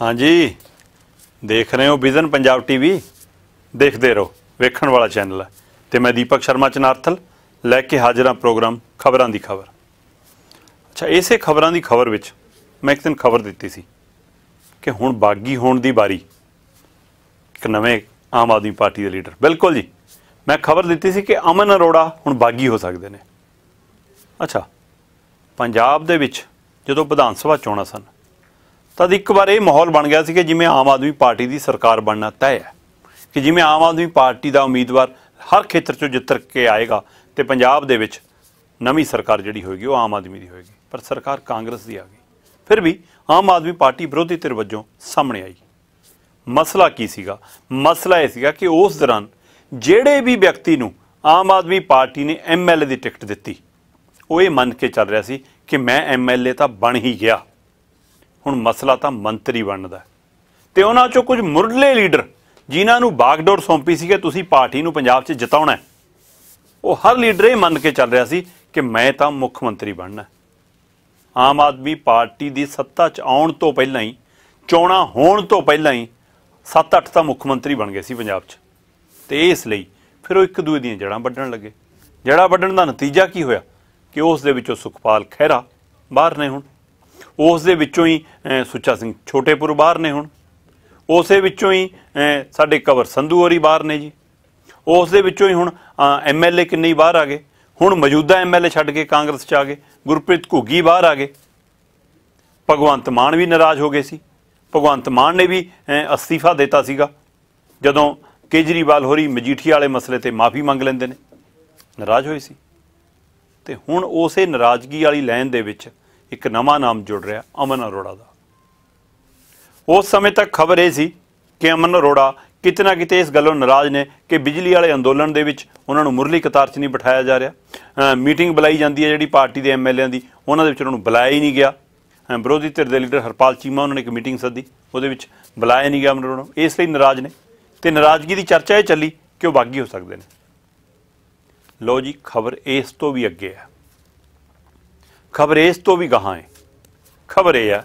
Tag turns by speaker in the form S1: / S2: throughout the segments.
S1: ਹਾਂਜੀ ਦੇਖ ਰਹੇ ਹੋ ਵਿਜ਼ਨ ਪੰਜਾਬ ਟੀਵੀ ਦੇਖਦੇ ਰਹੋ ਵੇਖਣ ਵਾਲਾ ਚੈਨਲ ਹੈ ਤੇ ਮੈਂ ਦੀਪਕ ਸ਼ਰਮਾ ਚਨਾਰਥਲ ਲੈ ਕੇ ਹਾਜ਼ਰਾਂ ਪ੍ਰੋਗਰਾਮ ਖਬਰਾਂ ਦੀ ਖਬਰ ਅੱਛਾ ਇਸੇ ਖਬਰਾਂ ਦੀ ਖਬਰ ਵਿੱਚ ਮੈਂ ਇੱਕ ਦਿਨ ਖਬਰ ਦਿੱਤੀ ਸੀ ਕਿ ਹੁਣ ਬਾਗੀ ਹੋਣ ਦੀ ਵਾਰੀ ਇੱਕ ਨਵੇਂ ਆਮ ਆਦਮੀ ਪਾਰਟੀ ਦੇ ਲੀਡਰ ਬਿਲਕੁਲ ਜੀ ਮੈਂ ਖਬਰ ਦਿੱਤੀ ਸੀ ਕਿ ਅਮਨ ਅਰੋੜਾ ਹੁਣ ਬਾਗੀ ਹੋ ਸਕਦੇ ਨੇ ਅੱਛਾ ਪੰਜਾਬ ਦੇ ਵਿੱਚ ਜਦੋਂ ਵਿਧਾਨ ਸਭਾ ਚੋਣਾਂ ਸਨ ਤਦ ਇੱਕ ਵਾਰ ਇਹ ਮਾਹੌਲ ਬਣ ਗਿਆ ਸੀ ਕਿ ਜਿਵੇਂ ਆਮ ਆਦਮੀ ਪਾਰਟੀ ਦੀ ਸਰਕਾਰ ਬਣਨਾ ਤੈਅ ਹੈ ਕਿ ਜਿਵੇਂ ਆਮ ਆਦਮੀ ਪਾਰਟੀ ਦਾ ਉਮੀਦਵਾਰ ਹਰ ਖੇਤਰ ਚੋਂ ਜਿੱਤ ਕੇ ਆਏਗਾ ਤੇ ਪੰਜਾਬ ਦੇ ਵਿੱਚ ਨਵੀਂ ਸਰਕਾਰ ਜਿਹੜੀ ਹੋਏਗੀ ਉਹ ਆਮ ਆਦਮੀ ਦੀ ਹੋਏਗੀ ਪਰ ਸਰਕਾਰ ਕਾਂਗਰਸ ਦੀ ਆ ਗਈ ਫਿਰ ਵੀ ਆਮ ਆਦਮੀ ਪਾਰਟੀ ਵਿਰੋਧੀ ਧਿਰ ਵੱਜੋਂ ਸਾਹਮਣੇ ਆਈ ਮਸਲਾ ਕੀ ਸੀਗਾ ਮਸਲਾ ਇਹ ਸੀਗਾ ਕਿ ਉਸ ਦੌਰਾਨ ਜਿਹੜੇ ਵੀ ਵਿਅਕਤੀ ਨੂੰ ਆਮ ਆਦਮੀ ਪਾਰਟੀ ਨੇ ਐਮਐਲਏ ਦੀ ਟਿਕਟ ਦਿੱਤੀ ਉਹ ਇਹ ਮੰਨ ਕੇ ਚੱਲ ਰਿਹਾ ਸੀ ਕਿ ਮੈਂ ਐਮਐਲਏ ਤਾਂ ਬਣ ਹੀ ਗਿਆ ਹੁਣ ਮਸਲਾ ਤਾਂ ਮੰਤਰੀ ਬਣਦਾ ਤੇ ਉਹਨਾਂ ਚੋਂ ਕੁਝ ਮੁਰਲੇ ਲੀਡਰ ਜਿਨ੍ਹਾਂ ਨੂੰ ਬਾਗਡੋਰ ਸੌਂਪੀ ਸੀ ਕਿ ਤੁਸੀਂ ਪਾਰਟੀ ਨੂੰ ਪੰਜਾਬ 'ਚ ਜਿਤਾਉਣਾ ਉਹ ਹਰ ਲੀਡਰ ਇਹ ਮੰਨ ਕੇ ਚੱਲ ਰਿਹਾ ਸੀ ਕਿ ਮੈਂ ਤਾਂ ਮੁੱਖ ਮੰਤਰੀ ਬਣਨਾ ਆਮ ਆਦਮੀ ਪਾਰਟੀ ਦੀ ਸੱਤਾ 'ਚ ਆਉਣ ਤੋਂ ਪਹਿਲਾਂ ਹੀ ਚੋਣਾਂ ਹੋਣ ਤੋਂ ਪਹਿਲਾਂ ਹੀ 7-8 ਤਾਂ ਮੁੱਖ ਮੰਤਰੀ ਬਣ ਗਏ ਸੀ ਪੰਜਾਬ 'ਚ ਤੇ ਇਸ ਲਈ ਫਿਰ ਉਹ ਇੱਕ ਦੂਏ ਦੀਆਂ ਜੜਾਂ ਵੱਢਣ ਲੱਗੇ ਜੜਾਂ ਵੱਢਣ ਦਾ ਨਤੀਜਾ ਕੀ ਹੋਇਆ ਕਿ ਉਸ ਦੇ ਵਿੱਚੋਂ ਸੁਖਪਾਲ ਖਹਿਰਾ ਬਾਹਰ ਨੇ ਹੁਣ ਉਸ ਦੇ ਵਿੱਚੋਂ ਹੀ ਸੁੱਚਾ ਸਿੰਘ ਛੋਟੇਪੁਰ ਬਾਹਰ ਨੇ ਹੁਣ ਉਸੇ ਵਿੱਚੋਂ ਹੀ ਸਾਡੇ ਕਵਰ ਸੰਧੂ ਹੋਰੀ ਬਾਹਰ ਨੇ ਜੀ ਉਸ ਦੇ ਵਿੱਚੋਂ ਹੀ ਹੁਣ ਐਮਐਲਏ ਕਿੰਨੇ ਬਾਹਰ ਆ ਗਏ ਹੁਣ ਮੌਜੂਦਾ ਐਮਐਲਏ ਛੱਡ ਕੇ ਕਾਂਗਰਸ ਚ ਆ ਗਏ ਗੁਰਪ੍ਰੀਤ ਘੁੱਗੀ ਬਾਹਰ ਆ ਗਏ ਭਗਵੰਤ ਮਾਨ ਵੀ ਨਾਰਾਜ਼ ਹੋ ਗਏ ਸੀ ਭਗਵੰਤ ਮਾਨ ਨੇ ਵੀ ਅਸਤੀਫਾ ਦਿੱਤਾ ਸੀਗਾ ਜਦੋਂ ਕੇਜਰੀਵਾਲ ਹੋਰੀ ਮਜੀਠੀ ਵਾਲੇ ਮਸਲੇ ਤੇ ਮਾਫੀ ਮੰਗ ਲੈਂਦੇ ਨੇ ਨਾਰਾਜ਼ ਹੋਏ ਸੀ ਤੇ ਹੁਣ ਉਸੇ ਨਾਰਾਜ਼ਗੀ ਵਾਲੀ ਲਾਈਨ ਦੇ ਵਿੱਚ ਇੱਕ ਨਵਾਂ ਨਾਮ ਜੁੜ ਰਿਹਾ ਅਮਨ ਅਰੋੜਾ ਦਾ ਉਸ ਸਮੇਂ ਤੱਕ ਖਬਰ ਇਹ ਸੀ ਕਿ ਅਮਨ ਅਰੋੜਾ ਕਿਤਨਾ ਕਿਤੇ ਇਸ ਗੱਲੋਂ ਨਾਰਾਜ਼ ਨੇ ਕਿ ਬਿਜਲੀ ਵਾਲੇ ਅੰਦੋਲਨ ਦੇ ਵਿੱਚ ਉਹਨਾਂ ਨੂੰ ਮੁਰਲੀ ਕਤਾਰ 'ਚ ਨਹੀਂ ਬਿਠਾਇਆ ਜਾ ਰਿਹਾ ਮੀਟਿੰਗ ਬੁਲਾਈ ਜਾਂਦੀ ਹੈ ਜਿਹੜੀ ਪਾਰਟੀ ਦੇ ਐਮਐਲਏਆਂ ਦੀ ਉਹਨਾਂ ਦੇ ਵਿੱਚ ਉਹਨਾਂ ਨੂੰ ਬੁਲਾਇਆ ਹੀ ਨਹੀਂ ਗਿਆ ਵਿਰੋਧੀ ਧਿਰ ਦੇ ਲੀਡਰ ਹਰਪਾਲ ਚੀਮਾ ਉਹਨਾਂ ਨੇ ਇੱਕ ਮੀਟਿੰਗ ਸੱਦੀ ਉਹਦੇ ਵਿੱਚ ਬੁਲਾਇਆ ਨਹੀਂ ਗਿਆ ਅਮਨ ਅਰੋੜਾ ਇਸ ਲਈ ਨਾਰਾਜ਼ ਨੇ ਤੇ ਨਾਰਾਜ਼ਗੀ ਦੀ ਚਰਚਾ ਇਹ ਚੱਲੀ ਕਿ ਉਹ ਬਾਗੀ ਹੋ ਸਕਦੇ ਨੇ ਲੋ ਜੀ ਖਬਰ ਇਸ ਤੋਂ ਵੀ ਅੱਗੇ ਹੈ ਖਬਰ ਇਸ ਤੋਂ ਵੀ ਗਾਹਾਂ ਹੈ ਖਬਰ ਇਹ ਹੈ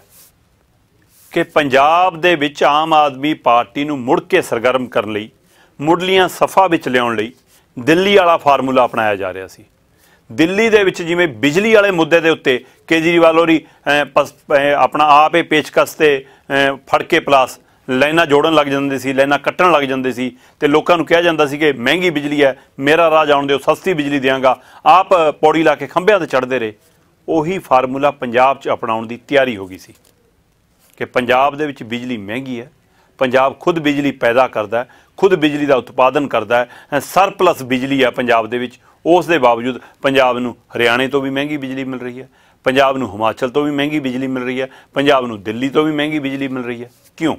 S1: ਕਿ ਪੰਜਾਬ ਦੇ ਵਿੱਚ ਆਮ ਆਦਮੀ ਪਾਰਟੀ ਨੂੰ ਮੁੜ ਕੇ ਸਰਗਰਮ ਕਰਨ ਲਈ ਮੁੱਢਲੀਆਂ ਸਫਾ ਵਿੱਚ ਲਿਆਉਣ ਲਈ ਦਿੱਲੀ ਵਾਲਾ ਫਾਰਮੂਲਾ ਅਪਣਾਇਆ ਜਾ ਰਿਹਾ ਸੀ ਦਿੱਲੀ ਦੇ ਵਿੱਚ ਜਿਵੇਂ ਬਿਜਲੀ ਵਾਲੇ ਮੁੱਦੇ ਦੇ ਉੱਤੇ ਕੇਜਰੀਵਾਲ ਹੋਰੀ ਆਪਣਾ ਆਪ ਹੀ ਪੇਚਕਸ ਤੇ ਫੜ ਕੇ ਪਲਾਸ ਲਾਈਨਾਂ ਜੋੜਨ ਲੱਗ ਜਾਂਦੇ ਸੀ ਲਾਈਨਾਂ ਕੱਟਣ ਲੱਗ ਜਾਂਦੇ ਸੀ ਤੇ ਲੋਕਾਂ ਨੂੰ ਕਿਹਾ ਜਾਂਦਾ ਸੀ ਕਿ ਮਹਿੰਗੀ ਬਿਜਲੀ ਹੈ ਮੇਰਾ ਰਾਜ ਆਉਣ ਦਿਓ ਸਸਤੀ ਬਿਜਲੀ ਦੇਵਾਂਗਾ ਆਪ ਪੌੜੀ ਲਾ ਕੇ ਖੰਭਿਆਂ ਤੇ ਚੜਦੇ ਰਹੇ ਉਹੀ ਫਾਰਮੂਲਾ ਪੰਜਾਬ 'ਚ ਅਪਣਾਉਣ ਦੀ ਤਿਆਰੀ ਹੋ ਗਈ ਸੀ ਕਿ ਪੰਜਾਬ ਦੇ ਵਿੱਚ ਬਿਜਲੀ ਮਹਿੰਗੀ ਹੈ ਪੰਜਾਬ ਖੁਦ ਬਿਜਲੀ ਪੈਦਾ ਕਰਦਾ ਖੁਦ ਬਿਜਲੀ ਦਾ ਉਤਪਾਦਨ ਕਰਦਾ ਹੈ ਸਰਪਲਸ ਬਿਜਲੀ ਹੈ ਪੰਜਾਬ ਦੇ ਵਿੱਚ ਉਸ ਦੇ ਬਾਵਜੂਦ ਪੰਜਾਬ ਨੂੰ ਹਰਿਆਣੇ ਤੋਂ ਵੀ ਮਹਿੰਗੀ ਬਿਜਲੀ ਮਿਲ ਰਹੀ ਹੈ ਪੰਜਾਬ ਨੂੰ ਹਿਮਾਚਲ ਤੋਂ ਵੀ ਮਹਿੰਗੀ ਬਿਜਲੀ ਮਿਲ ਰਹੀ ਹੈ ਪੰਜਾਬ ਨੂੰ ਦਿੱਲੀ ਤੋਂ ਵੀ ਮਹਿੰਗੀ ਬਿਜਲੀ ਮਿਲ ਰਹੀ ਹੈ ਕਿਉਂ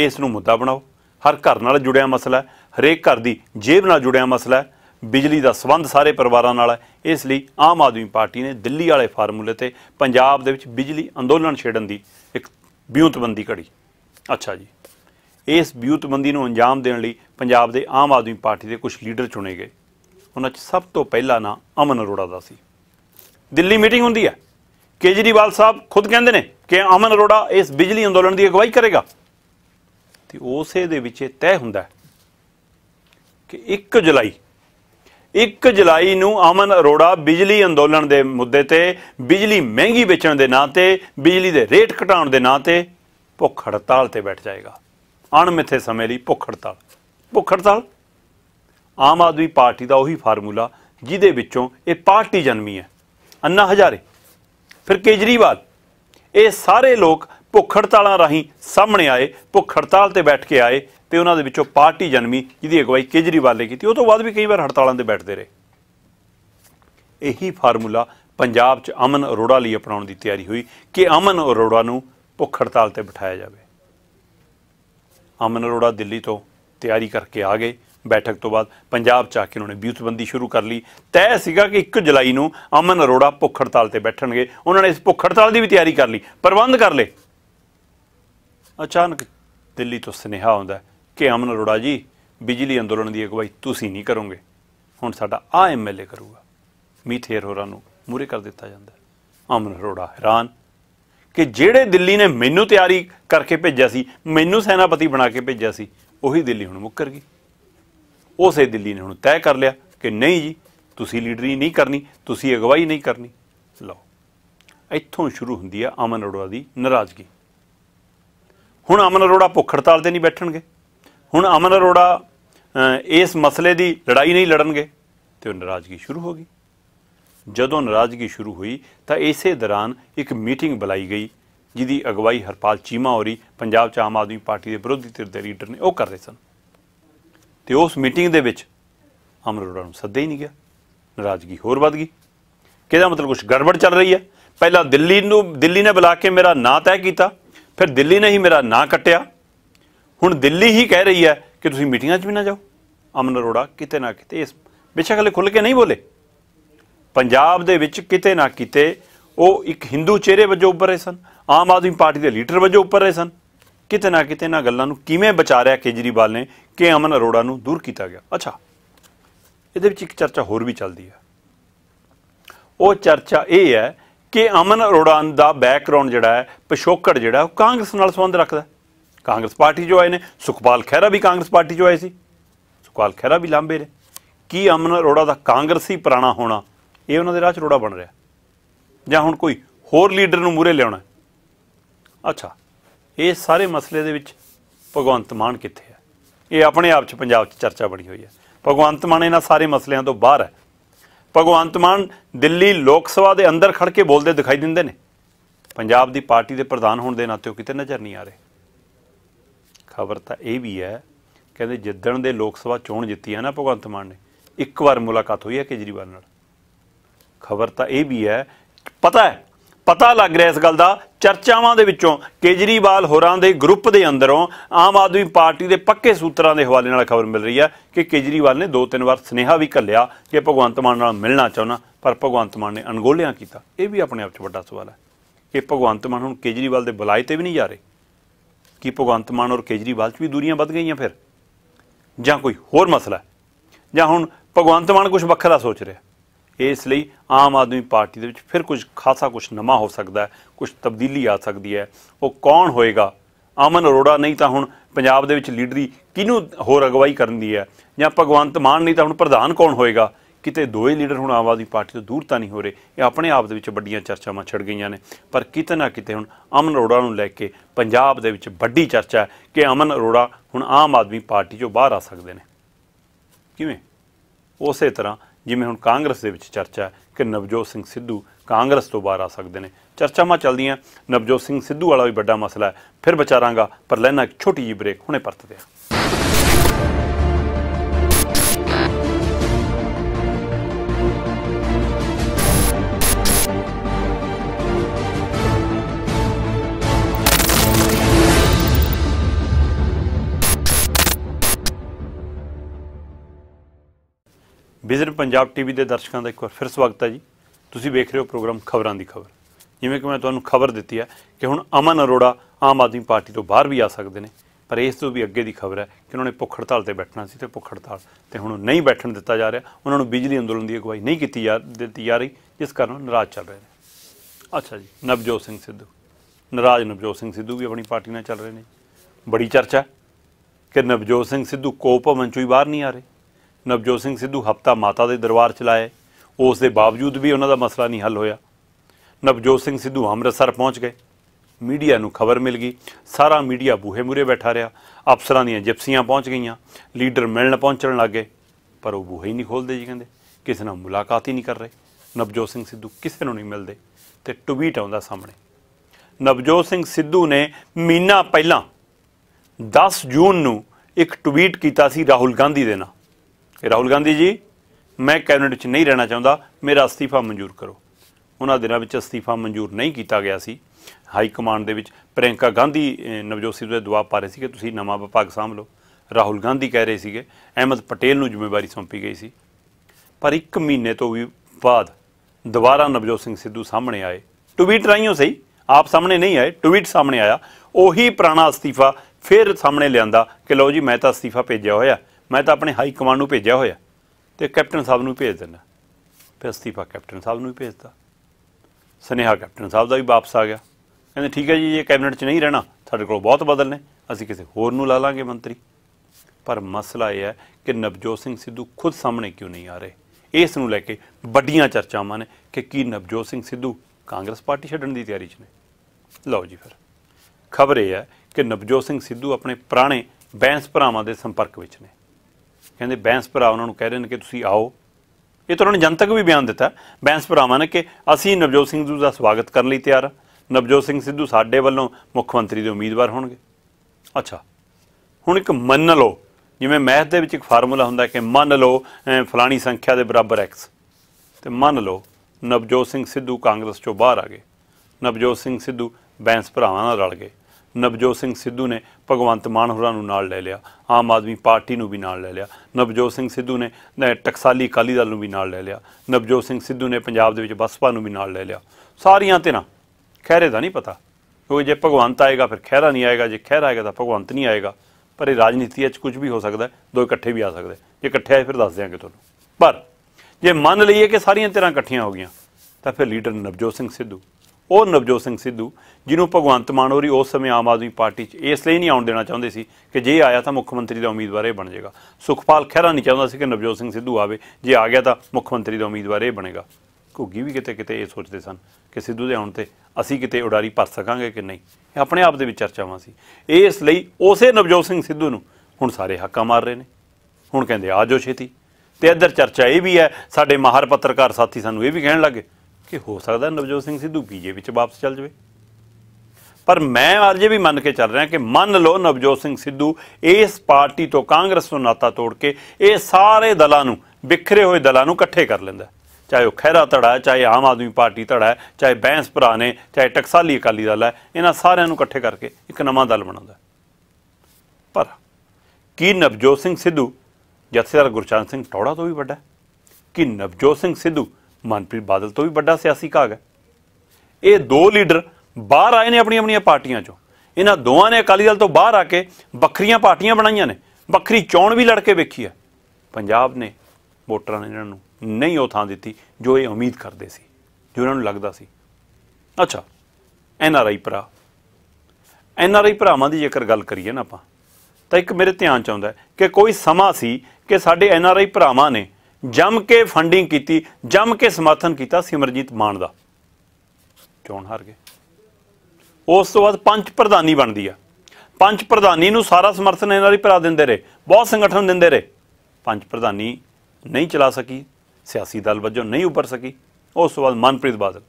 S1: ਇਸ ਨੂੰ ਮੁੱਦਾ ਬਣਾਓ ਹਰ ਘਰ ਨਾਲ ਜੁੜਿਆ ਮਸਲਾ ਹੈ ਹਰੇਕ ਘਰ ਦੀ ਜੇਬ ਨਾਲ ਜੁੜਿਆ ਮਸਲਾ ਹੈ ਬਿਜਲੀ ਦਾ ਸਬੰਧ ਸਾਰੇ ਪਰਿਵਾਰਾਂ ਨਾਲ ਹੈ ਇਸ ਲਈ ਆਮ ਆਦਮੀ ਪਾਰਟੀ ਨੇ ਦਿੱਲੀ ਵਾਲੇ ਫਾਰਮੂਲੇ ਤੇ ਪੰਜਾਬ ਦੇ ਵਿੱਚ ਬਿਜਲੀ ਅੰਦੋਲਨ ਛੇੜਨ ਦੀ ਇੱਕ ਬਿਉਂਤਬੰਦੀ ਘੜੀ ਅੱਛਾ ਜੀ ਇਸ ਬਿਉਂਤਬੰਦੀ ਨੂੰ ਅੰਜਾਮ ਦੇਣ ਲਈ ਪੰਜਾਬ ਦੇ ਆਮ ਆਦਮੀ ਪਾਰਟੀ ਦੇ ਕੁਝ ਲੀਡਰ ਚੁਣੇ ਗਏ ਉਹਨਾਂ 'ਚ ਸਭ ਤੋਂ ਪਹਿਲਾ ਨਾਂ ਅਮਨ ਅਰੋੜਾ ਦਾ ਸੀ ਦਿੱਲੀ ਮੀਟਿੰਗ ਹੁੰਦੀ ਹੈ ਕੇਜਰੀਵਾਲ ਸਾਹਿਬ ਖੁਦ ਕਹਿੰਦੇ ਨੇ ਕਿ ਅਮਨ ਅਰੋੜਾ ਇਸ ਬਿਜਲੀ ਅੰਦੋਲਨ ਦੀ ਅਗਵਾਈ ਕਰੇਗਾ ਤੇ ਉਸੇ ਦੇ ਵਿੱਚ ਇਹ ਤੈਅ ਹੁੰਦਾ ਕਿ 1 ਜੁਲਾਈ 1 ਜੁਲਾਈ ਨੂੰ ਅਮਨ ਅਰੋੜਾ ਬਿਜਲੀ ਅੰਦੋਲਨ ਦੇ ਮੁੱਦੇ ਤੇ ਬਿਜਲੀ ਮਹਿੰਗੀ ਵੇਚਣ ਦੇ ਨਾਂ ਤੇ ਬਿਜਲੀ ਦੇ ਰੇਟ ਘਟਾਉਣ ਦੇ ਨਾਂ ਤੇ ਭੁੱਖ ਹੜਤਾਲ ਤੇ ਬੈਠ ਜਾਏਗਾ ਅਣਮਿੱਥੇ ਸਮੇਂ ਲਈ ਭੁੱਖ ਹੜਤਾਲ ਭੁੱਖ ਹੜਤਾਲ ਆਮ ਆਦਮੀ ਪਾਰਟੀ ਦਾ ਉਹੀ ਫਾਰਮੂਲਾ ਜਿਹਦੇ ਵਿੱਚੋਂ ਇਹ ਪਾਰਟੀ ਜਨਮੀ ਹੈ ਅੰਨਾ ਹਜ਼ਾਰੇ ਫਿਰ ਕੇਜਰੀਵਾਲ ਇਹ ਸਾਰੇ ਲੋਕ ਭੁੱਖ ਹੜਤਾਲਾਂ ਰਾਹੀਂ ਸਾਹਮਣੇ ਆਏ ਭੁੱਖ ਹੜਤਾਲ ਤੇ ਬੈਠ ਕੇ ਆਏ ਤੇ ਉਹਨਾਂ ਦੇ ਵਿੱਚੋਂ ਪਾਰਟੀ ਜਨਮੀ ਜਿਹਦੀ ਅਗਵਾਈ ਕੇਜਰੀਵਾਲ ਨੇ ਕੀਤੀ ਉਹ ਤੋਂ ਬਾਅਦ ਵੀ ਕਈ ਵਾਰ ਹੜਤਾਲਾਂ ਤੇ ਬੈਠਦੇ ਰਹੇ ਇਹੀ ਫਾਰਮੂਲਾ ਪੰਜਾਬ 'ਚ ਅਮਨ ਅਰੋੜਾ ਲਈ ਅਪਣਾਉਣ ਦੀ ਤਿਆਰੀ ਹੋਈ ਕਿ ਅਮਨ ਅਰੋੜਾ ਨੂੰ ਭੁੱਖ ਹੜਤਾਲ ਤੇ ਬਿਠਾਇਆ ਜਾਵੇ ਅਮਨ ਅਰੋੜਾ ਦਿੱਲੀ ਤੋਂ ਤਿਆਰੀ ਕਰਕੇ ਆ ਗਏ ਬੈਠਕ ਤੋਂ ਬਾਅਦ ਪੰਜਾਬ ਚ ਆ ਕੇ ਉਹਨਾਂ ਨੇ ਵਿਉਤਬੰਦੀ ਸ਼ੁਰੂ ਕਰ ਲਈ ਤੈਅ ਸੀਗਾ ਕਿ 1 ਜੁਲਾਈ ਨੂੰ ਅਮਨ ਅਰੋੜਾ ਭੁੱਖ ਹੜਤਾਲ ਤੇ ਬੈਠਣਗੇ ਉਹਨਾਂ ਨੇ ਇਸ ਭੁੱਖ ਹੜਤਾਲ ਦੀ ਵੀ ਤਿਆਰੀ ਕਰ ਲਈ ਪ੍ਰਬੰਧ ਕਰ ਲਏ ਅਚਾਨਕ ਦਿੱਲੀ ਤੋਂ ਸੁਨੇਹਾ ਆਉਂਦਾ ਕਿ ਅਮਨ ਅਰੋੜਾ ਜੀ ਬਿਜਲੀ ਅੰਦੋਲਨ ਦੀ ਅਗਵਾਈ ਤੁਸੀਂ ਨਹੀਂ ਕਰੋਗੇ ਹੁਣ ਸਾਡਾ ਆ ਐਮਐਲਏ ਕਰੂਗਾ ਮੀਠੇਰ ਹੋਰਾਂ ਨੂੰ ਮੂਰੇ ਕਰ ਦਿੱਤਾ ਜਾਂਦਾ ਅਮਨ ਅਰੋੜਾ ਹੈਰਾਨ ਕਿ ਜਿਹੜੇ ਦਿੱਲੀ ਨੇ ਮੈਨੂੰ ਤਿਆਰੀ ਕਰਕੇ ਭੇਜਿਆ ਸੀ ਮੈਨੂੰ ਸੈਨਾਪਤੀ ਬਣਾ ਕੇ ਭੇਜਿਆ ਸੀ ਉਹੀ ਦਿੱਲੀ ਹੁਣ ਮੁੱਕਰ ਗਈ ਉਸੇ ਦਿੱਲੀ ਨੇ ਹੁਣ ਤੈਅ ਕਰ ਲਿਆ ਕਿ ਨਹੀਂ ਜੀ ਤੁਸੀਂ ਲੀਡਰੀ ਨਹੀਂ ਕਰਨੀ ਤੁਸੀਂ ਅਗਵਾਈ ਨਹੀਂ ਕਰਨੀ ਲਓ ਇੱਥੋਂ ਸ਼ੁਰੂ ਹੁੰਦੀ ਹੈ ਅਮਨ ਅਰੋੜਾ ਦੀ ਨਾਰਾਜ਼ਗੀ ਹੁਣ ਅਮਨ ਅਰੋੜਾ ਭੁੱਖ ਹੜਤਾਲ ਤੇ ਨਹੀਂ ਬੈਠਣਗੇ ਹੁਣ ਅਮਨ ਅਰੋੜਾ ਇਸ ਮਸਲੇ ਦੀ ਲੜਾਈ ਨਹੀਂ ਲੜਨਗੇ ਤੇ ਉਹ ਨਾਰਾਜ਼ਗੀ ਸ਼ੁਰੂ ਹੋ ਗਈ ਜਦੋਂ ਨਾਰਾਜ਼ਗੀ ਸ਼ੁਰੂ ਹੋਈ ਤਾਂ ਇਸੇ ਦੌਰਾਨ ਇੱਕ ਮੀਟਿੰਗ ਬੁਲਾਈ ਗਈ ਜਿਹਦੀ ਅਗਵਾਈ ਹਰਪਾਲ ਚੀਮਾ ਹੋਰੀ ਪੰਜਾਬ ਚ ਆਮ ਆਦਮੀ ਪਾਰਟੀ ਦੇ ਵਿਰੋਧੀ ਧਿਰ ਦੇ ਲੀਡਰ ਨੇ ਉਹ ਕਰ ਰਹੇ ਸਨ ਤੇ ਉਸ ਮੀਟਿੰਗ ਦੇ ਵਿੱਚ ਅਮਰ ਅਰੋੜਾ ਨੂੰ ਸੱਦਿਆ ਹੀ ਨਹੀਂ ਗਿਆ ਨਾਰਾਜ਼ਗੀ ਹੋਰ ਵੱਧ ਗਈ ਕਿਹਦਾ ਮਤਲਬ ਕੁਝ ਗੜਬੜ ਚੱਲ ਰਹੀ ਹੈ ਪਹਿਲਾਂ ਦਿੱਲੀ ਨੂੰ ਦਿੱਲੀ ਨੇ ਬੁਲਾ ਕੇ ਮੇਰਾ ਨਾਂ ਤੈਅ ਕੀਤਾ ਫਿਰ ਦਿੱਲੀ ਨੇ ਹੀ ਮੇਰਾ ਨਾਂ ਕੱਟਿਆ ਹੁਣ ਦਿੱਲੀ ਹੀ ਕਹਿ ਰਹੀ ਹੈ ਕਿ ਤੁਸੀਂ ਮੀਟਿੰਗਾਂ 'ਚ ਵੀ ਨਾ ਜਾਓ ਅਮਨ ਅਰੋੜਾ ਕਿਤੇ ਨਾ ਕਿਤੇ ਇਸ ਬੇਸ਼ੱਕ ਹਲੇ ਖੁੱਲ ਕੇ ਨਹੀਂ ਬੋਲੇ ਪੰਜਾਬ ਦੇ ਵਿੱਚ ਕਿਤੇ ਨਾ ਕਿਤੇ ਉਹ ਇੱਕ ਹਿੰਦੂ ਚਿਹਰੇ ਵਜੋਂ ਉੱਪਰ ਰਹੇ ਸਨ ਆਮ ਆਦਮੀ ਪਾਰਟੀ ਦੇ ਲੀਡਰ ਵਜੋਂ ਉੱਪਰ ਰਹੇ ਸਨ ਕਿਤੇ ਨਾ ਕਿਤੇ ਨਾ ਗੱਲਾਂ ਨੂੰ ਕਿਵੇਂ ਬਚਾ ਰਿਆ ਕੇਜਰੀਵਾਲ ਨੇ ਕਿ ਅਮਨ ਅਰੋੜਾ ਨੂੰ ਦੂਰ ਕੀਤਾ ਗਿਆ ਅੱਛਾ ਇਹਦੇ ਵਿੱਚ ਇੱਕ ਚਰਚਾ ਹੋਰ ਵੀ ਚੱਲਦੀ ਹੈ ਉਹ ਚਰਚਾ ਇਹ ਹੈ ਕਿ ਅਮਨ ਅਰੋੜਾ ਦਾ ਬੈਕਗ੍ਰਾਉਂਡ ਜਿਹੜਾ ਹੈ ਪਿਛੋਕੜ ਜਿਹੜਾ ਉਹ ਕਾਂਗਰਸ ਨਾਲ ਸੰਬੰਧ ਰੱਖਦਾ ਕਾਂਗਰਸ ਪਾਰਟੀ ਜੋ ਆਏ ਨੇ ਸੁਖਪਾਲ ਖਹਿਰਾ ਵੀ ਕਾਂਗਰਸ ਪਾਰਟੀ ਜੋ ਆਏ ਸੀ ਸੁਖਪਾਲ ਖਹਿਰਾ ਵੀ ਲਾਂਬੇ ਨੇ ਕੀ ਅਮਨ ਅਰੋੜਾ ਦਾ ਕਾਂਗਰਸੀ ਪੁਰਾਣਾ ਹੋਣਾ ਇਹ ਉਹਨਾਂ ਦੇ ਰਾਹ ਚ ਰੋੜਾ ਬਣ ਰਿਹਾ ਜਾਂ ਹੁਣ ਕੋਈ ਹੋਰ ਲੀਡਰ ਨੂੰ ਮੂਰੇ ਲਿਆਉਣਾ ਅੱਛਾ ਇਹ ਸਾਰੇ ਮਸਲੇ ਦੇ ਵਿੱਚ ਭਗਵੰਤ ਮਾਨ ਕਿੱਥੇ ਹੈ ਇਹ ਆਪਣੇ ਆਪ 'ਚ ਪੰਜਾਬ 'ਚ ਚਰਚਾ ਬਣੀ ਹੋਈ ਹੈ ਭਗਵੰਤ ਮਾਨ ਇਹਨਾਂ ਸਾਰੇ ਮਸਲਿਆਂ ਤੋਂ ਬਾਹਰ ਹੈ ਭਗਵੰਤ ਮਾਨ ਦਿੱਲੀ ਲੋਕ ਸਭਾ ਦੇ ਅੰਦਰ ਖੜ ਕੇ ਬੋਲਦੇ ਦਿਖਾਈ ਦਿੰਦੇ ਨੇ ਪੰਜਾਬ ਦੀ ਪਾਰਟੀ ਦੇ ਪ੍ਰਧਾਨ ਹੋਣ ਦੇ ਨਾਤੇ ਉਹ ਕਿਤੇ ਨਜ਼ਰ ਨਹੀਂ ਆ ਰਹੇ ਖਬਰ ਤਾਂ ਇਹ ਵੀ ਹੈ ਕਹਿੰਦੇ ਜਿੱਦਣ ਦੇ ਲੋਕ ਸਭਾ ਚੋਣ ਜਿੱਤੀ ਹੈ ਨਾ ਭਗਵੰਤ ਮਾਨ ਨੇ ਇੱਕ ਵਾਰ ਮੁਲਾਕਾਤ ਹੋਈ ਹੈ ਕੇਜਰੀਵਾਲ ਨਾਲ ਖਬਰ ਤਾਂ ਇਹ ਵੀ ਹੈ ਪਤਾ ਹੈ ਪਤਾ ਲੱਗ ਰਿਹਾ ਇਸ ਗੱਲ ਦਾ ਚਰਚਾਵਾਂ ਦੇ ਵਿੱਚੋਂ ਕੇਜਰੀਵਾਲ ਹੋਰਾਂ ਦੇ ਗਰੁੱਪ ਦੇ ਅੰਦਰੋਂ ਆਮ ਆਦਮੀ ਪਾਰਟੀ ਦੇ ਪੱਕੇ ਸੂਤਰਾਂ ਦੇ ਹਵਾਲੇ ਨਾਲ ਖਬਰ ਮਿਲ ਰਹੀ ਹੈ ਕਿ ਕੇਜਰੀਵਾਲ ਨੇ ਦੋ ਤਿੰਨ ਵਾਰ ਸਨੇਹਾ ਵੀ ਕੱਲਿਆ ਕਿ ਭਗਵੰਤ ਮਾਨ ਨਾਲ ਮਿਲਣਾ ਚਾਹੁੰਦਾ ਪਰ ਭਗਵੰਤ ਮਾਨ ਨੇ ਅਣਗੋਲਿਆਂ ਕੀਤਾ ਇਹ ਵੀ ਆਪਣੇ ਆਪ 'ਚ ਵੱਡਾ ਸਵਾਲ ਹੈ ਕਿ ਭਗਵੰਤ ਮਾਨ ਹੁਣ ਕੇਜਰੀਵਾਲ ਦੇ ਬੁਲਾਏ ਤੇ ਵੀ ਨਹੀਂ ਜਾ ਰਹੇ ਕੀ ਭਗਵੰਤ ਮਾਨ ਔਰ ਕੇਜਰੀਵਾਲ 'ਚ ਵੀ ਦੂਰੀਆਂ ਵੱਧ ਗਈਆਂ ਫਿਰ ਜਾਂ ਕੋਈ ਹੋਰ ਮਸਲਾ ਜਾਂ ਹੁਣ ਭਗਵੰਤ ਮਾਨ ਕੁਝ ਵੱਖਰਾ ਸੋਚ ਰਿਹਾ ਇਸ ਲਈ ਆਮ ਆਦਮੀ ਪਾਰਟੀ ਦੇ ਵਿੱਚ ਫਿਰ ਕੁਝ ਖਾਸਾ ਕੁਝ ਨਵਾਂ ਹੋ ਸਕਦਾ ਹੈ ਕੁਝ ਤਬਦੀਲੀ ਆ ਸਕਦੀ ਹੈ ਉਹ ਕੌਣ ਹੋਏਗਾ ਅਮਨ ਅਰੋੜਾ ਨਹੀਂ ਤਾਂ ਹੁਣ ਪੰਜਾਬ ਦੇ ਵਿੱਚ ਲੀਡਰੀ ਕਿਹਨੂੰ ਹੋਰ ਅਗਵਾਈ ਕਰਨ ਦੀ ਹੈ ਜਾਂ ਭਗਵੰਤ ਮਾਨ ਨਹੀਂ ਤਾਂ ਹੁਣ ਪ੍ਰਧਾਨ ਕੌਣ ਹੋਏਗਾ ਕਿਤੇ ਦੋਏ ਲੀਡਰ ਹੁਣ ਆਮ ਆਦਮੀ ਪਾਰਟੀ ਤੋਂ ਦੂਰ ਤਾਂ ਨਹੀਂ ਹੋ ਰਹੇ ਇਹ ਆਪਣੇ ਆਪ ਦੇ ਵਿੱਚ ਵੱਡੀਆਂ ਚਰਚਾਵਾਂ ਛੜ ਗਈਆਂ ਨੇ ਪਰ ਕਿਤੇ ਨਾ ਕਿਤੇ ਹੁਣ ਅਮਨ ਅਰੋੜਾ ਨੂੰ ਲੈ ਕੇ ਪੰਜਾਬ ਦੇ ਵਿੱਚ ਵੱਡੀ ਚਰਚਾ ਹੈ ਕਿ ਅਮਨ ਅਰੋੜਾ ਹੁਣ ਆਮ ਆਦਮੀ ਪਾਰਟੀ ਚੋਂ ਬਾਹਰ ਆ ਸਕਦੇ ਨੇ ਕਿਵੇਂ ਉਸੇ ਤਰ੍ਹਾਂ ਜਿਵੇਂ ਹੁਣ ਕਾਂਗਰਸ ਦੇ ਵਿੱਚ ਚਰਚਾ ਕਿ ਨਵਜੋਤ ਸਿੰਘ ਸਿੱਧੂ ਕਾਂਗਰਸ ਤੋਂ ਬਾਹਰ ਆ ਸਕਦੇ ਨੇ ਚਰਚਾਵਾਂ ਚੱਲਦੀਆਂ ਨਵਜੋਤ ਸਿੰਘ ਸਿੱਧੂ ਵਾਲਾ ਵੀ ਵੱਡਾ ਮਸਲਾ ਹੈ ਫਿਰ ਵਿਚਾਰਾਂਗਾ ਪਰ ਲੈਣਾ ਇੱਕ ਛੋਟੀ ਜੀ ਬ੍ਰੇਕ ਹੁਣੇ ਪਰਤਦੇ ਆ ਵਿਜ਼ਿਟ ਪੰਜਾਬ ਟੀਵੀ ਦੇ ਦਰਸ਼ਕਾਂ ਦਾ ਇੱਕ ਵਾਰ ਫਿਰ ਸਵਾਗਤ ਹੈ ਜੀ ਤੁਸੀਂ ਵੇਖ ਰਹੇ ਹੋ ਪ੍ਰੋਗਰਾਮ ਖਬਰਾਂ ਦੀ ਖਬਰ ਜਿਵੇਂ ਕਿ ਮੈਂ ਤੁਹਾਨੂੰ ਖਬਰ ਦਿੱਤੀ ਹੈ ਕਿ ਹੁਣ ਅਮਨ ਅਰੋੜਾ ਆਮ ਆਦਮੀ ਪਾਰਟੀ ਤੋਂ ਬਾਹਰ ਵੀ ਆ ਸਕਦੇ ਨੇ ਪਰ ਇਸ ਤੋਂ ਵੀ ਅੱਗੇ ਦੀ ਖਬਰ ਹੈ ਕਿ ਉਹਨਾਂ ਨੇ ਭੁੱਖ ਹੜਤਾਲ ਤੇ ਬੈਠਣਾ ਸੀ ਤੇ ਭੁੱਖ ਹੜਤਾਲ ਤੇ ਹੁਣ ਨਹੀਂ ਬੈਠਣ ਦਿੱਤਾ ਜਾ ਰਿਹਾ ਉਹਨਾਂ ਨੂੰ ਬਿਜਲੀ ਅੰਦੋਲਨ ਦੀ ਅਗਵਾਈ ਨਹੀਂ ਕੀਤੀ ਜਾ ਦਿੱਤੀ ਜਾ ਰਹੀ ਜਿਸ ਕਾਰਨ ਨਾਰਾਜ਼ ਚੱਲ ਰਹੇ ਨੇ ਅੱਛਾ ਜੀ ਨਵਜੋਤ ਸਿੰਘ ਸਿੱਧੂ ਨਾਰਾਜ਼ ਨਵਜੋਤ ਸਿੰਘ ਸਿੱਧੂ ਵੀ ਆਪਣੀ ਪਾਰਟੀ ਨਾਲ ਚੱਲ ਰਹੇ ਨੇ ਬੜੀ ਚਰਚਾ ਕਿ ਨਵਜੋਤ ਸਿੰਘ ਸਿੱਧੂ ਕੋਪ ਭਵਨ ਚੋਂ ਹੀ ਬਾਹਰ ਨਹੀਂ ਆ ਰਹੇ ਨਵਜੋਤ ਸਿੰਘ ਸਿੱਧੂ ਹਫਤਾ ਮਾਤਾ ਦੇ ਦਰਬਾਰ ਚ ਲਾਏ ਉਸ ਦੇ ਬਾਵਜੂਦ ਵੀ ਉਹਨਾਂ ਦਾ ਮਸਲਾ ਨਹੀਂ ਹੱਲ ਹੋਇਆ ਨਵਜੋਤ ਸਿੰਘ ਸਿੱਧੂ ਅੰਮ੍ਰਿਤਸਰ ਪਹੁੰਚ ਗਏ ਮੀਡੀਆ ਨੂੰ ਖਬਰ ਮਿਲ ਗਈ ਸਾਰਾ ਮੀਡੀਆ ਬੂਹੇ ਮੂਰੇ ਬੈਠਾ ਰਿਹਾ ਅਫਸਰਾਂ ਦੀਆਂ ਜਿਪਸੀਆਂ ਪਹੁੰਚ ਗਈਆਂ ਲੀਡਰ ਮਿਲਣ ਪਹੁੰਚਣ ਲੱਗੇ ਪਰ ਉਹ ਬੂਹੇ ਹੀ ਨਹੀਂ ਖੋਲਦੇ ਜੀ ਕਹਿੰਦੇ ਕਿਸੇ ਨਾਲ ਮੁਲਾਕਾਤ ਹੀ ਨਹੀਂ ਕਰ ਰਹੇ ਨਵਜੋਤ ਸਿੰਘ ਸਿੱਧੂ ਕਿਸੇ ਨੂੰ ਨਹੀਂ ਮਿਲਦੇ ਤੇ ਟਵੀਟ ਆਉਂਦਾ ਸਾਹਮਣੇ ਨਵਜੋਤ ਸਿੰਘ ਸਿੱਧੂ ਨੇ ਮਹੀਨਾ ਪਹਿਲਾਂ 10 ਜੂਨ ਨੂੰ ਇੱਕ ਟਵੀਟ ਕੀਤਾ ਸੀ ਰਾਹੁਲ ਗਾਂਧੀ ਦੇ ਨਾਲ ਰਾਹੁਲ ਗਾਂਧੀ ਜੀ ਮੈਂ ਕੈਬਨਿਟ ਵਿੱਚ ਨਹੀਂ ਰਹਿਣਾ ਚਾਹੁੰਦਾ ਮੇਰਾ ਅਸਤੀਫਾ ਮਨਜ਼ੂਰ ਕਰੋ ਉਹਨਾਂ ਦਿਨਾਂ ਵਿੱਚ ਅਸਤੀਫਾ ਮਨਜ਼ੂਰ ਨਹੀਂ ਕੀਤਾ ਗਿਆ ਸੀ ਹਾਈ ਕਮਾਂਡ ਦੇ ਵਿੱਚ ਪ੍ਰਿੰਕਾ ਗਾਂਧੀ ਨਵਜੋਤ ਸਿੰਘ ਦੇ ਦਬਾਅ ਪਾ ਰਹੇ ਸੀ ਕਿ ਤੁਸੀਂ ਨਵਾਂ ਵਿਭਾਗ ਸੰਭਲੋ ਰਾਹੁਲ ਗਾਂਧੀ ਕਹਿ ਰਹੇ ਸੀਗੇ ਅਹਿਮਦ ਪਟੇਲ ਨੂੰ ਜ਼ਿੰਮੇਵਾਰੀ ਸੌਂਪੀ ਗਈ ਸੀ ਪਰ 1 ਮਹੀਨੇ ਤੋਂ ਵੀ ਬਾਅਦ ਦੁਬਾਰਾ ਨਵਜੋਤ ਸਿੰਘ ਸਿੱਧੂ ਸਾਹਮਣੇ ਆਏ ਟਵੀਟ ਰਾਈਓ ਸਹੀ ਆਪ ਸਾਹਮਣੇ ਨਹੀਂ ਆਏ ਟਵੀਟ ਸਾਹਮਣੇ ਆਇਆ ਉਹੀ ਪੁਰਾਣਾ ਅਸਤੀਫਾ ਫਿਰ ਸਾਹਮਣੇ ਲਿਆਂਦਾ ਕਿ ਲਓ ਜੀ ਮੈਂ ਤਾਂ ਅਸਤੀਫਾ ਭੇਜਿਆ ਹੋਇਆ ਮੈਂ ਤਾਂ ਆਪਣੇ ਹਾਈ ਕਮਾਂਡ ਨੂੰ ਭੇਜਿਆ ਹੋਇਆ ਤੇ ਕੈਪਟਨ ਸਾਹਿਬ ਨੂੰ ਭੇਜ ਦਿੰਦਾ ਫਿਰ ਅਸਤੀਫਾ ਕੈਪਟਨ ਸਾਹਿਬ ਨੂੰ ਹੀ ਭੇਜਦਾ ਸਨੇਹਾ ਕੈਪਟਨ ਸਾਹਿਬ ਦਾ ਵੀ ਵਾਪਸ ਆ ਗਿਆ ਕਹਿੰਦੇ ਠੀਕ ਹੈ ਜੀ ਇਹ ਕੈਬਨਿਟ 'ਚ ਨਹੀਂ ਰਹਿਣਾ ਸਾਡੇ ਕੋਲ ਬਹੁਤ ਬਦਲ ਨੇ ਅਸੀਂ ਕਿਸੇ ਹੋਰ ਨੂੰ ਲਾ ਲਾਂਗੇ ਮੰਤਰੀ ਪਰ ਮਸਲਾ ਇਹ ਹੈ ਕਿ ਨਵਜੋਤ ਸਿੰਘ ਸਿੱਧੂ ਖੁਦ ਸਾਹਮਣੇ ਕਿਉਂ ਨਹੀਂ ਆ ਰਹੇ ਇਸ ਨੂੰ ਲੈ ਕੇ ਵੱਡੀਆਂ ਚਰਚਾਵਾਂ ਨੇ ਕਿ ਕੀ ਨਵਜੋਤ ਸਿੰਘ ਸਿੱਧੂ ਕਾਂਗਰਸ ਪਾਰਟੀ ਛੱਡਣ ਦੀ ਤਿਆਰੀ 'ਚ ਨੇ ਲਓ ਜੀ ਫਿਰ ਖਬਰ ਇਹ ਹੈ ਕਿ ਨਵਜੋਤ ਸਿੰਘ ਸਿੱਧੂ ਆਪਣੇ ਪੁਰਾਣੇ ਬੈਂਸ ਭਰਾਵਾਂ ਦੇ ਸੰਪਰਕ ਵਿੱਚ ਨੇ ਕਹਿੰਦੇ ਬੈਂਸ ਭਰਾ ਉਹਨਾਂ ਨੂੰ ਕਹਿ ਰਹੇ ਨੇ ਕਿ ਤੁਸੀਂ ਆਓ ਇਹ ਤਾਂ ਉਹਨਾਂ ਨੇ ਜਨਤਕ ਵੀ ਬਿਆਨ ਦਿੱਤਾ ਬੈਂਸ ਭਰਾਵਾਂ ਨੇ ਕਿ ਅਸੀਂ ਨਵਜੋਤ ਸਿੰਘ ਸਿੱਧੂ ਦਾ ਸਵਾਗਤ ਕਰਨ ਲਈ ਤਿਆਰ ਹਾਂ ਨਵਜੋਤ ਸਿੰਘ ਸਿੱਧੂ ਸਾਡੇ ਵੱਲੋਂ ਮੁੱਖ ਮੰਤਰੀ ਦੇ ਉਮੀਦਵਾਰ ਹੋਣਗੇ ਅੱਛਾ ਹੁਣ ਇੱਕ ਮੰਨ ਲਓ ਜਿਵੇਂ ਮੈਥ ਦੇ ਵਿੱਚ ਇੱਕ ਫਾਰਮੂਲਾ ਹੁੰਦਾ ਕਿ ਮੰਨ ਲਓ ਫਲਾਣੀ ਸੰਖਿਆ ਦੇ ਬਰਾਬਰ x ਤੇ ਮੰਨ ਲਓ ਨਵਜੋਤ ਸਿੰਘ ਸਿੱਧੂ ਕਾਂਗਰਸ ਚੋਂ ਬਾਹਰ ਆ ਗਏ ਨਵਜੋਤ ਸਿੰਘ ਸਿੱਧੂ ਬੈਂਸ ਭਰਾਵਾਂ ਨਾਲ ਰਲ ਗਏ ਨਵਜੋਤ ਸਿੰਘ ਸਿੱਧੂ ਨੇ ਭਗਵੰਤ ਮਾਨ ਹੋਰਾਂ ਨੂੰ ਨਾਲ ਲੈ ਲਿਆ ਆਮ ਆਦਮੀ ਪਾਰਟੀ ਨੂੰ ਵੀ ਨਾਲ ਲੈ ਲਿਆ ਨਵਜੋਤ ਸਿੰਘ ਸਿੱਧੂ ਨੇ ਟਕਸਾਲੀ ਅਕਾਲੀ ਦਲ ਨੂੰ ਵੀ ਨਾਲ ਲੈ ਲਿਆ ਨਵਜੋਤ ਸਿੰਘ ਸਿੱਧੂ ਨੇ ਪੰਜਾਬ ਦੇ ਵਿੱਚ ਬਸਪਾ ਨੂੰ ਵੀ ਨਾਲ ਲੈ ਲਿਆ ਸਾਰੀਆਂ ਤੇ ਨਾ ਖੈਰੇ ਦਾ ਨਹੀਂ ਪਤਾ ਕਿਉਂਕਿ ਜੇ ਭਗਵੰਤ ਆਏਗਾ ਫਿਰ ਖੈਰਾ ਨਹੀਂ ਆਏਗਾ ਜੇ ਖੈਰਾ ਆਏਗਾ ਤਾਂ ਭਗਵੰਤ ਨਹੀਂ ਆਏਗਾ ਪਰ ਇਹ ਰਾਜਨੀਤੀ ਵਿੱਚ ਕੁਝ ਵੀ ਹੋ ਸਕਦਾ ਦੋ ਇਕੱਠੇ ਵੀ ਆ ਸਕਦੇ ਜੇ ਇਕੱਠੇ ਆਏ ਫਿਰ ਦੱਸ ਦਿਆਂਗੇ ਤੁਹਾਨੂੰ ਪਰ ਜੇ ਮੰਨ ਲਈਏ ਕਿ ਸਾਰੀਆਂ ਤੇਰਾਂ ਇਕੱਠੀਆਂ ਹੋ ਗਈਆਂ ਤਾਂ ਫਿਰ ਲੀਡਰ ਨਵਜੋਤ ਸਿੰਘ ਸਿੱਧੂ ਉਹ ਨਵਜੋਤ ਸਿੰਘ ਸਿੱਧੂ ਜਿਹਨੂੰ ਭਗਵੰਤ ਮਾਨ ਹੋਰੀ ਉਸ ਸਮੇਂ ਆਮ ਆਦਮੀ ਪਾਰਟੀ 'ਚ ਇਸ ਲਈ ਨਹੀਂ ਆਉਣ ਦੇਣਾ ਚਾਹੁੰਦੇ ਸੀ ਕਿ ਜੇ ਆਇਆ ਤਾਂ ਮੁੱਖ ਮੰਤਰੀ ਦਾ ਉਮੀਦਵਾਰ ਇਹ ਬਣ ਜਾਏਗਾ ਸੁਖਪਾਲ ਖਹਿਰਾ ਨਹੀਂ ਚਾਹੁੰਦਾ ਸੀ ਕਿ ਨਵਜੋਤ ਸਿੰਘ ਸਿੱਧੂ ਆਵੇ ਜੇ ਆ ਗਿਆ ਤਾਂ ਮੁੱਖ ਮੰਤਰੀ ਦਾ ਉਮੀਦਵਾਰ ਇਹ ਬਣੇਗਾ ਘੁੱਗੀ ਵੀ ਕਿਤੇ ਕਿਤੇ ਇਹ ਸੋਚਦੇ ਸਨ ਕਿ ਸਿੱਧੂ ਦੇ ਆਉਣ ਤੇ ਅਸੀਂ ਕਿਤੇ ਉਡਾਰੀ ਭਰ ਸਕਾਂਗੇ ਕਿ ਨਹੀਂ ਇਹ ਆਪਣੇ ਆਪ ਦੇ ਵਿੱਚ ਚਰਚਾਵਾਂ ਸੀ ਇਸ ਲਈ ਉਸੇ ਨਵਜੋਤ ਸਿੰਘ ਸਿੱਧੂ ਨੂੰ ਹੁਣ ਸਾਰੇ ਹੱਕਾ ਮਾਰ ਰਹੇ ਨੇ ਹੁਣ ਕਹਿੰਦੇ ਆਜੋ ਛੇਤੀ ਤੇ ਇੱਧਰ ਚਰਚਾ ਇਹ ਵੀ ਹੈ ਸਾਡੇ ਮਹਾਰ ਪੱਤਰਕਾਰ ਸਾਥੀ ਸਾਨੂੰ ਇਹ ਵੀ ਕਹਿਣ ਲੱਗੇ ਕਿ ਹੋ ਸਕਦਾ ਨਵਜੋਤ ਸਿੰਘ ਸਿੱਧੂ ਬੀਜੇ ਵਿੱਚ ਵਾਪਸ ਚੱਲ ਜਾਵੇ ਪਰ ਮੈਂ ਅਰਜੇ ਵੀ ਮੰਨ ਕੇ ਚੱਲ ਰਿਹਾ ਕਿ ਮੰਨ ਲਓ ਨਵਜੋਤ ਸਿੰਘ ਸਿੱਧੂ ਇਸ ਪਾਰਟੀ ਤੋਂ ਕਾਂਗਰਸ ਤੋਂ ਨਾਤਾ ਤੋੜ ਕੇ ਇਹ ਸਾਰੇ ਦਲਾਂ ਨੂੰ ਵਿਖਰੇ ਹੋਏ ਦਲਾਂ ਨੂੰ ਇਕੱਠੇ ਕਰ ਲੈਂਦਾ ਚਾਹੇ ਉਹ ਖੈਰਾ ਧੜਾ ਚਾਹੇ ਆਮ ਆਦਮੀ ਪਾਰਟੀ ਧੜਾ ਚਾਹੇ ਬੈਂਸ ਭਰਾ ਨੇ ਚਾਹੇ ਟਕਸਾਲੀ ਅਕਾਲੀ ਦਲ ਹੈ ਇਹਨਾਂ ਸਾਰਿਆਂ ਨੂੰ ਇਕੱਠੇ ਕਰਕੇ ਇੱਕ ਨਵਾਂ ਦਲ ਬਣਾਉਂਦਾ ਪਰ ਕੀ ਨਵਜੋਤ ਸਿੰਘ ਸਿੱਧੂ ਜਥੇਦਾਰ ਗੁਰਚਰਨ ਸਿੰਘ ਟੌੜਾ ਤੋਂ ਵੀ ਵੱਡਾ ਕਿ ਨਵਜੋਤ ਸਿੰਘ ਸਿੱਧੂ ਮਨਪ੍ਰੀਤ ਬਾਦਲ ਤੋਂ ਵੀ ਵੱਡਾ ਸਿਆਸੀ ਘਾਗ ਹੈ ਇਹ ਦੋ ਲੀਡਰ ਬਾਹਰ ਆਏ ਨੇ ਆਪਣੀਆਂ ਆਪਣੀਆਂ ਪਾਰਟੀਆਂ ਚੋਂ ਇਹਨਾਂ ਦੋਵਾਂ ਨੇ ਅਕਾਲੀ ਦਲ ਤੋਂ ਬਾਹਰ ਆ ਕੇ ਵੱਖਰੀਆਂ ਪਾਰਟੀਆਂ ਬਣਾਈਆਂ ਨੇ ਵੱਖਰੀ ਚੋਣ ਵੀ ਲੜ ਕੇ ਵੇਖੀ ਹੈ ਪੰਜਾਬ ਨੇ ਵੋਟਰਾਂ ਨੇ ਇਹਨਾਂ ਨੂੰ ਨਹੀਂ ਉਹ ਥਾਂ ਦਿੱਤੀ ਜੋ ਇਹ ਉਮੀਦ ਕਰਦੇ ਸੀ ਜੋ ਇਹਨਾਂ ਨੂੰ ਲੱਗਦਾ ਸੀ ਅੱਛਾ ਐਨ ਆਰ ਆਈ ਭਰਾ ਐਨ ਆਰ ਆਈ ਭਰਾਵਾਂ ਦੀ ਜੇਕਰ ਗੱਲ ਕਰੀਏ ਨਾ ਆਪਾਂ ਤਾਂ ਇੱਕ ਮੇਰੇ ਧਿਆਨ ਚ ਆਉਂਦਾ ਕਿ ਕੋਈ ਸਮਾਂ ਸੀ ਕਿ ਸਾਡੇ ਐਨ ਆਰ ਆਈ ਭਰਾਵਾਂ ਨੇ ਜੰਮ ਕੇ ਫੰਡਿੰਗ ਕੀਤੀ ਜੰਮ ਕੇ ਸਮਰਥਨ ਕੀਤਾ ਸਿਮਰਜੀਤ ਮਾਨ ਦਾ ਚੋਣ ਹਾਰ ਗਏ ਉਸ ਤੋਂ ਬਾਅਦ ਪੰਜ ਪ੍ਰਧਾਨੀ ਬਣਦੀ ਆ ਪੰਜ ਪ੍ਰਧਾਨੀ ਨੂੰ ਸਾਰਾ ਸਮਰਥਨ ਇਹਨਾਂ ਦੀ ਭਰਾ ਦਿੰਦੇ ਰਹੇ ਬਹੁਤ ਸੰਗਠਨ ਦਿੰਦੇ ਰਹੇ ਪੰਜ ਪ੍ਰਧਾਨੀ ਨਹੀਂ ਚਲਾ ਸਕੀ ਸਿਆਸੀ ਦਲ ਵੱਜੋਂ ਨਹੀਂ ਉੱਪਰ ਸਕੀ ਉਸ ਤੋਂ ਬਾਅਦ ਮਨਪ੍ਰੀਤ ਬਾਦਲ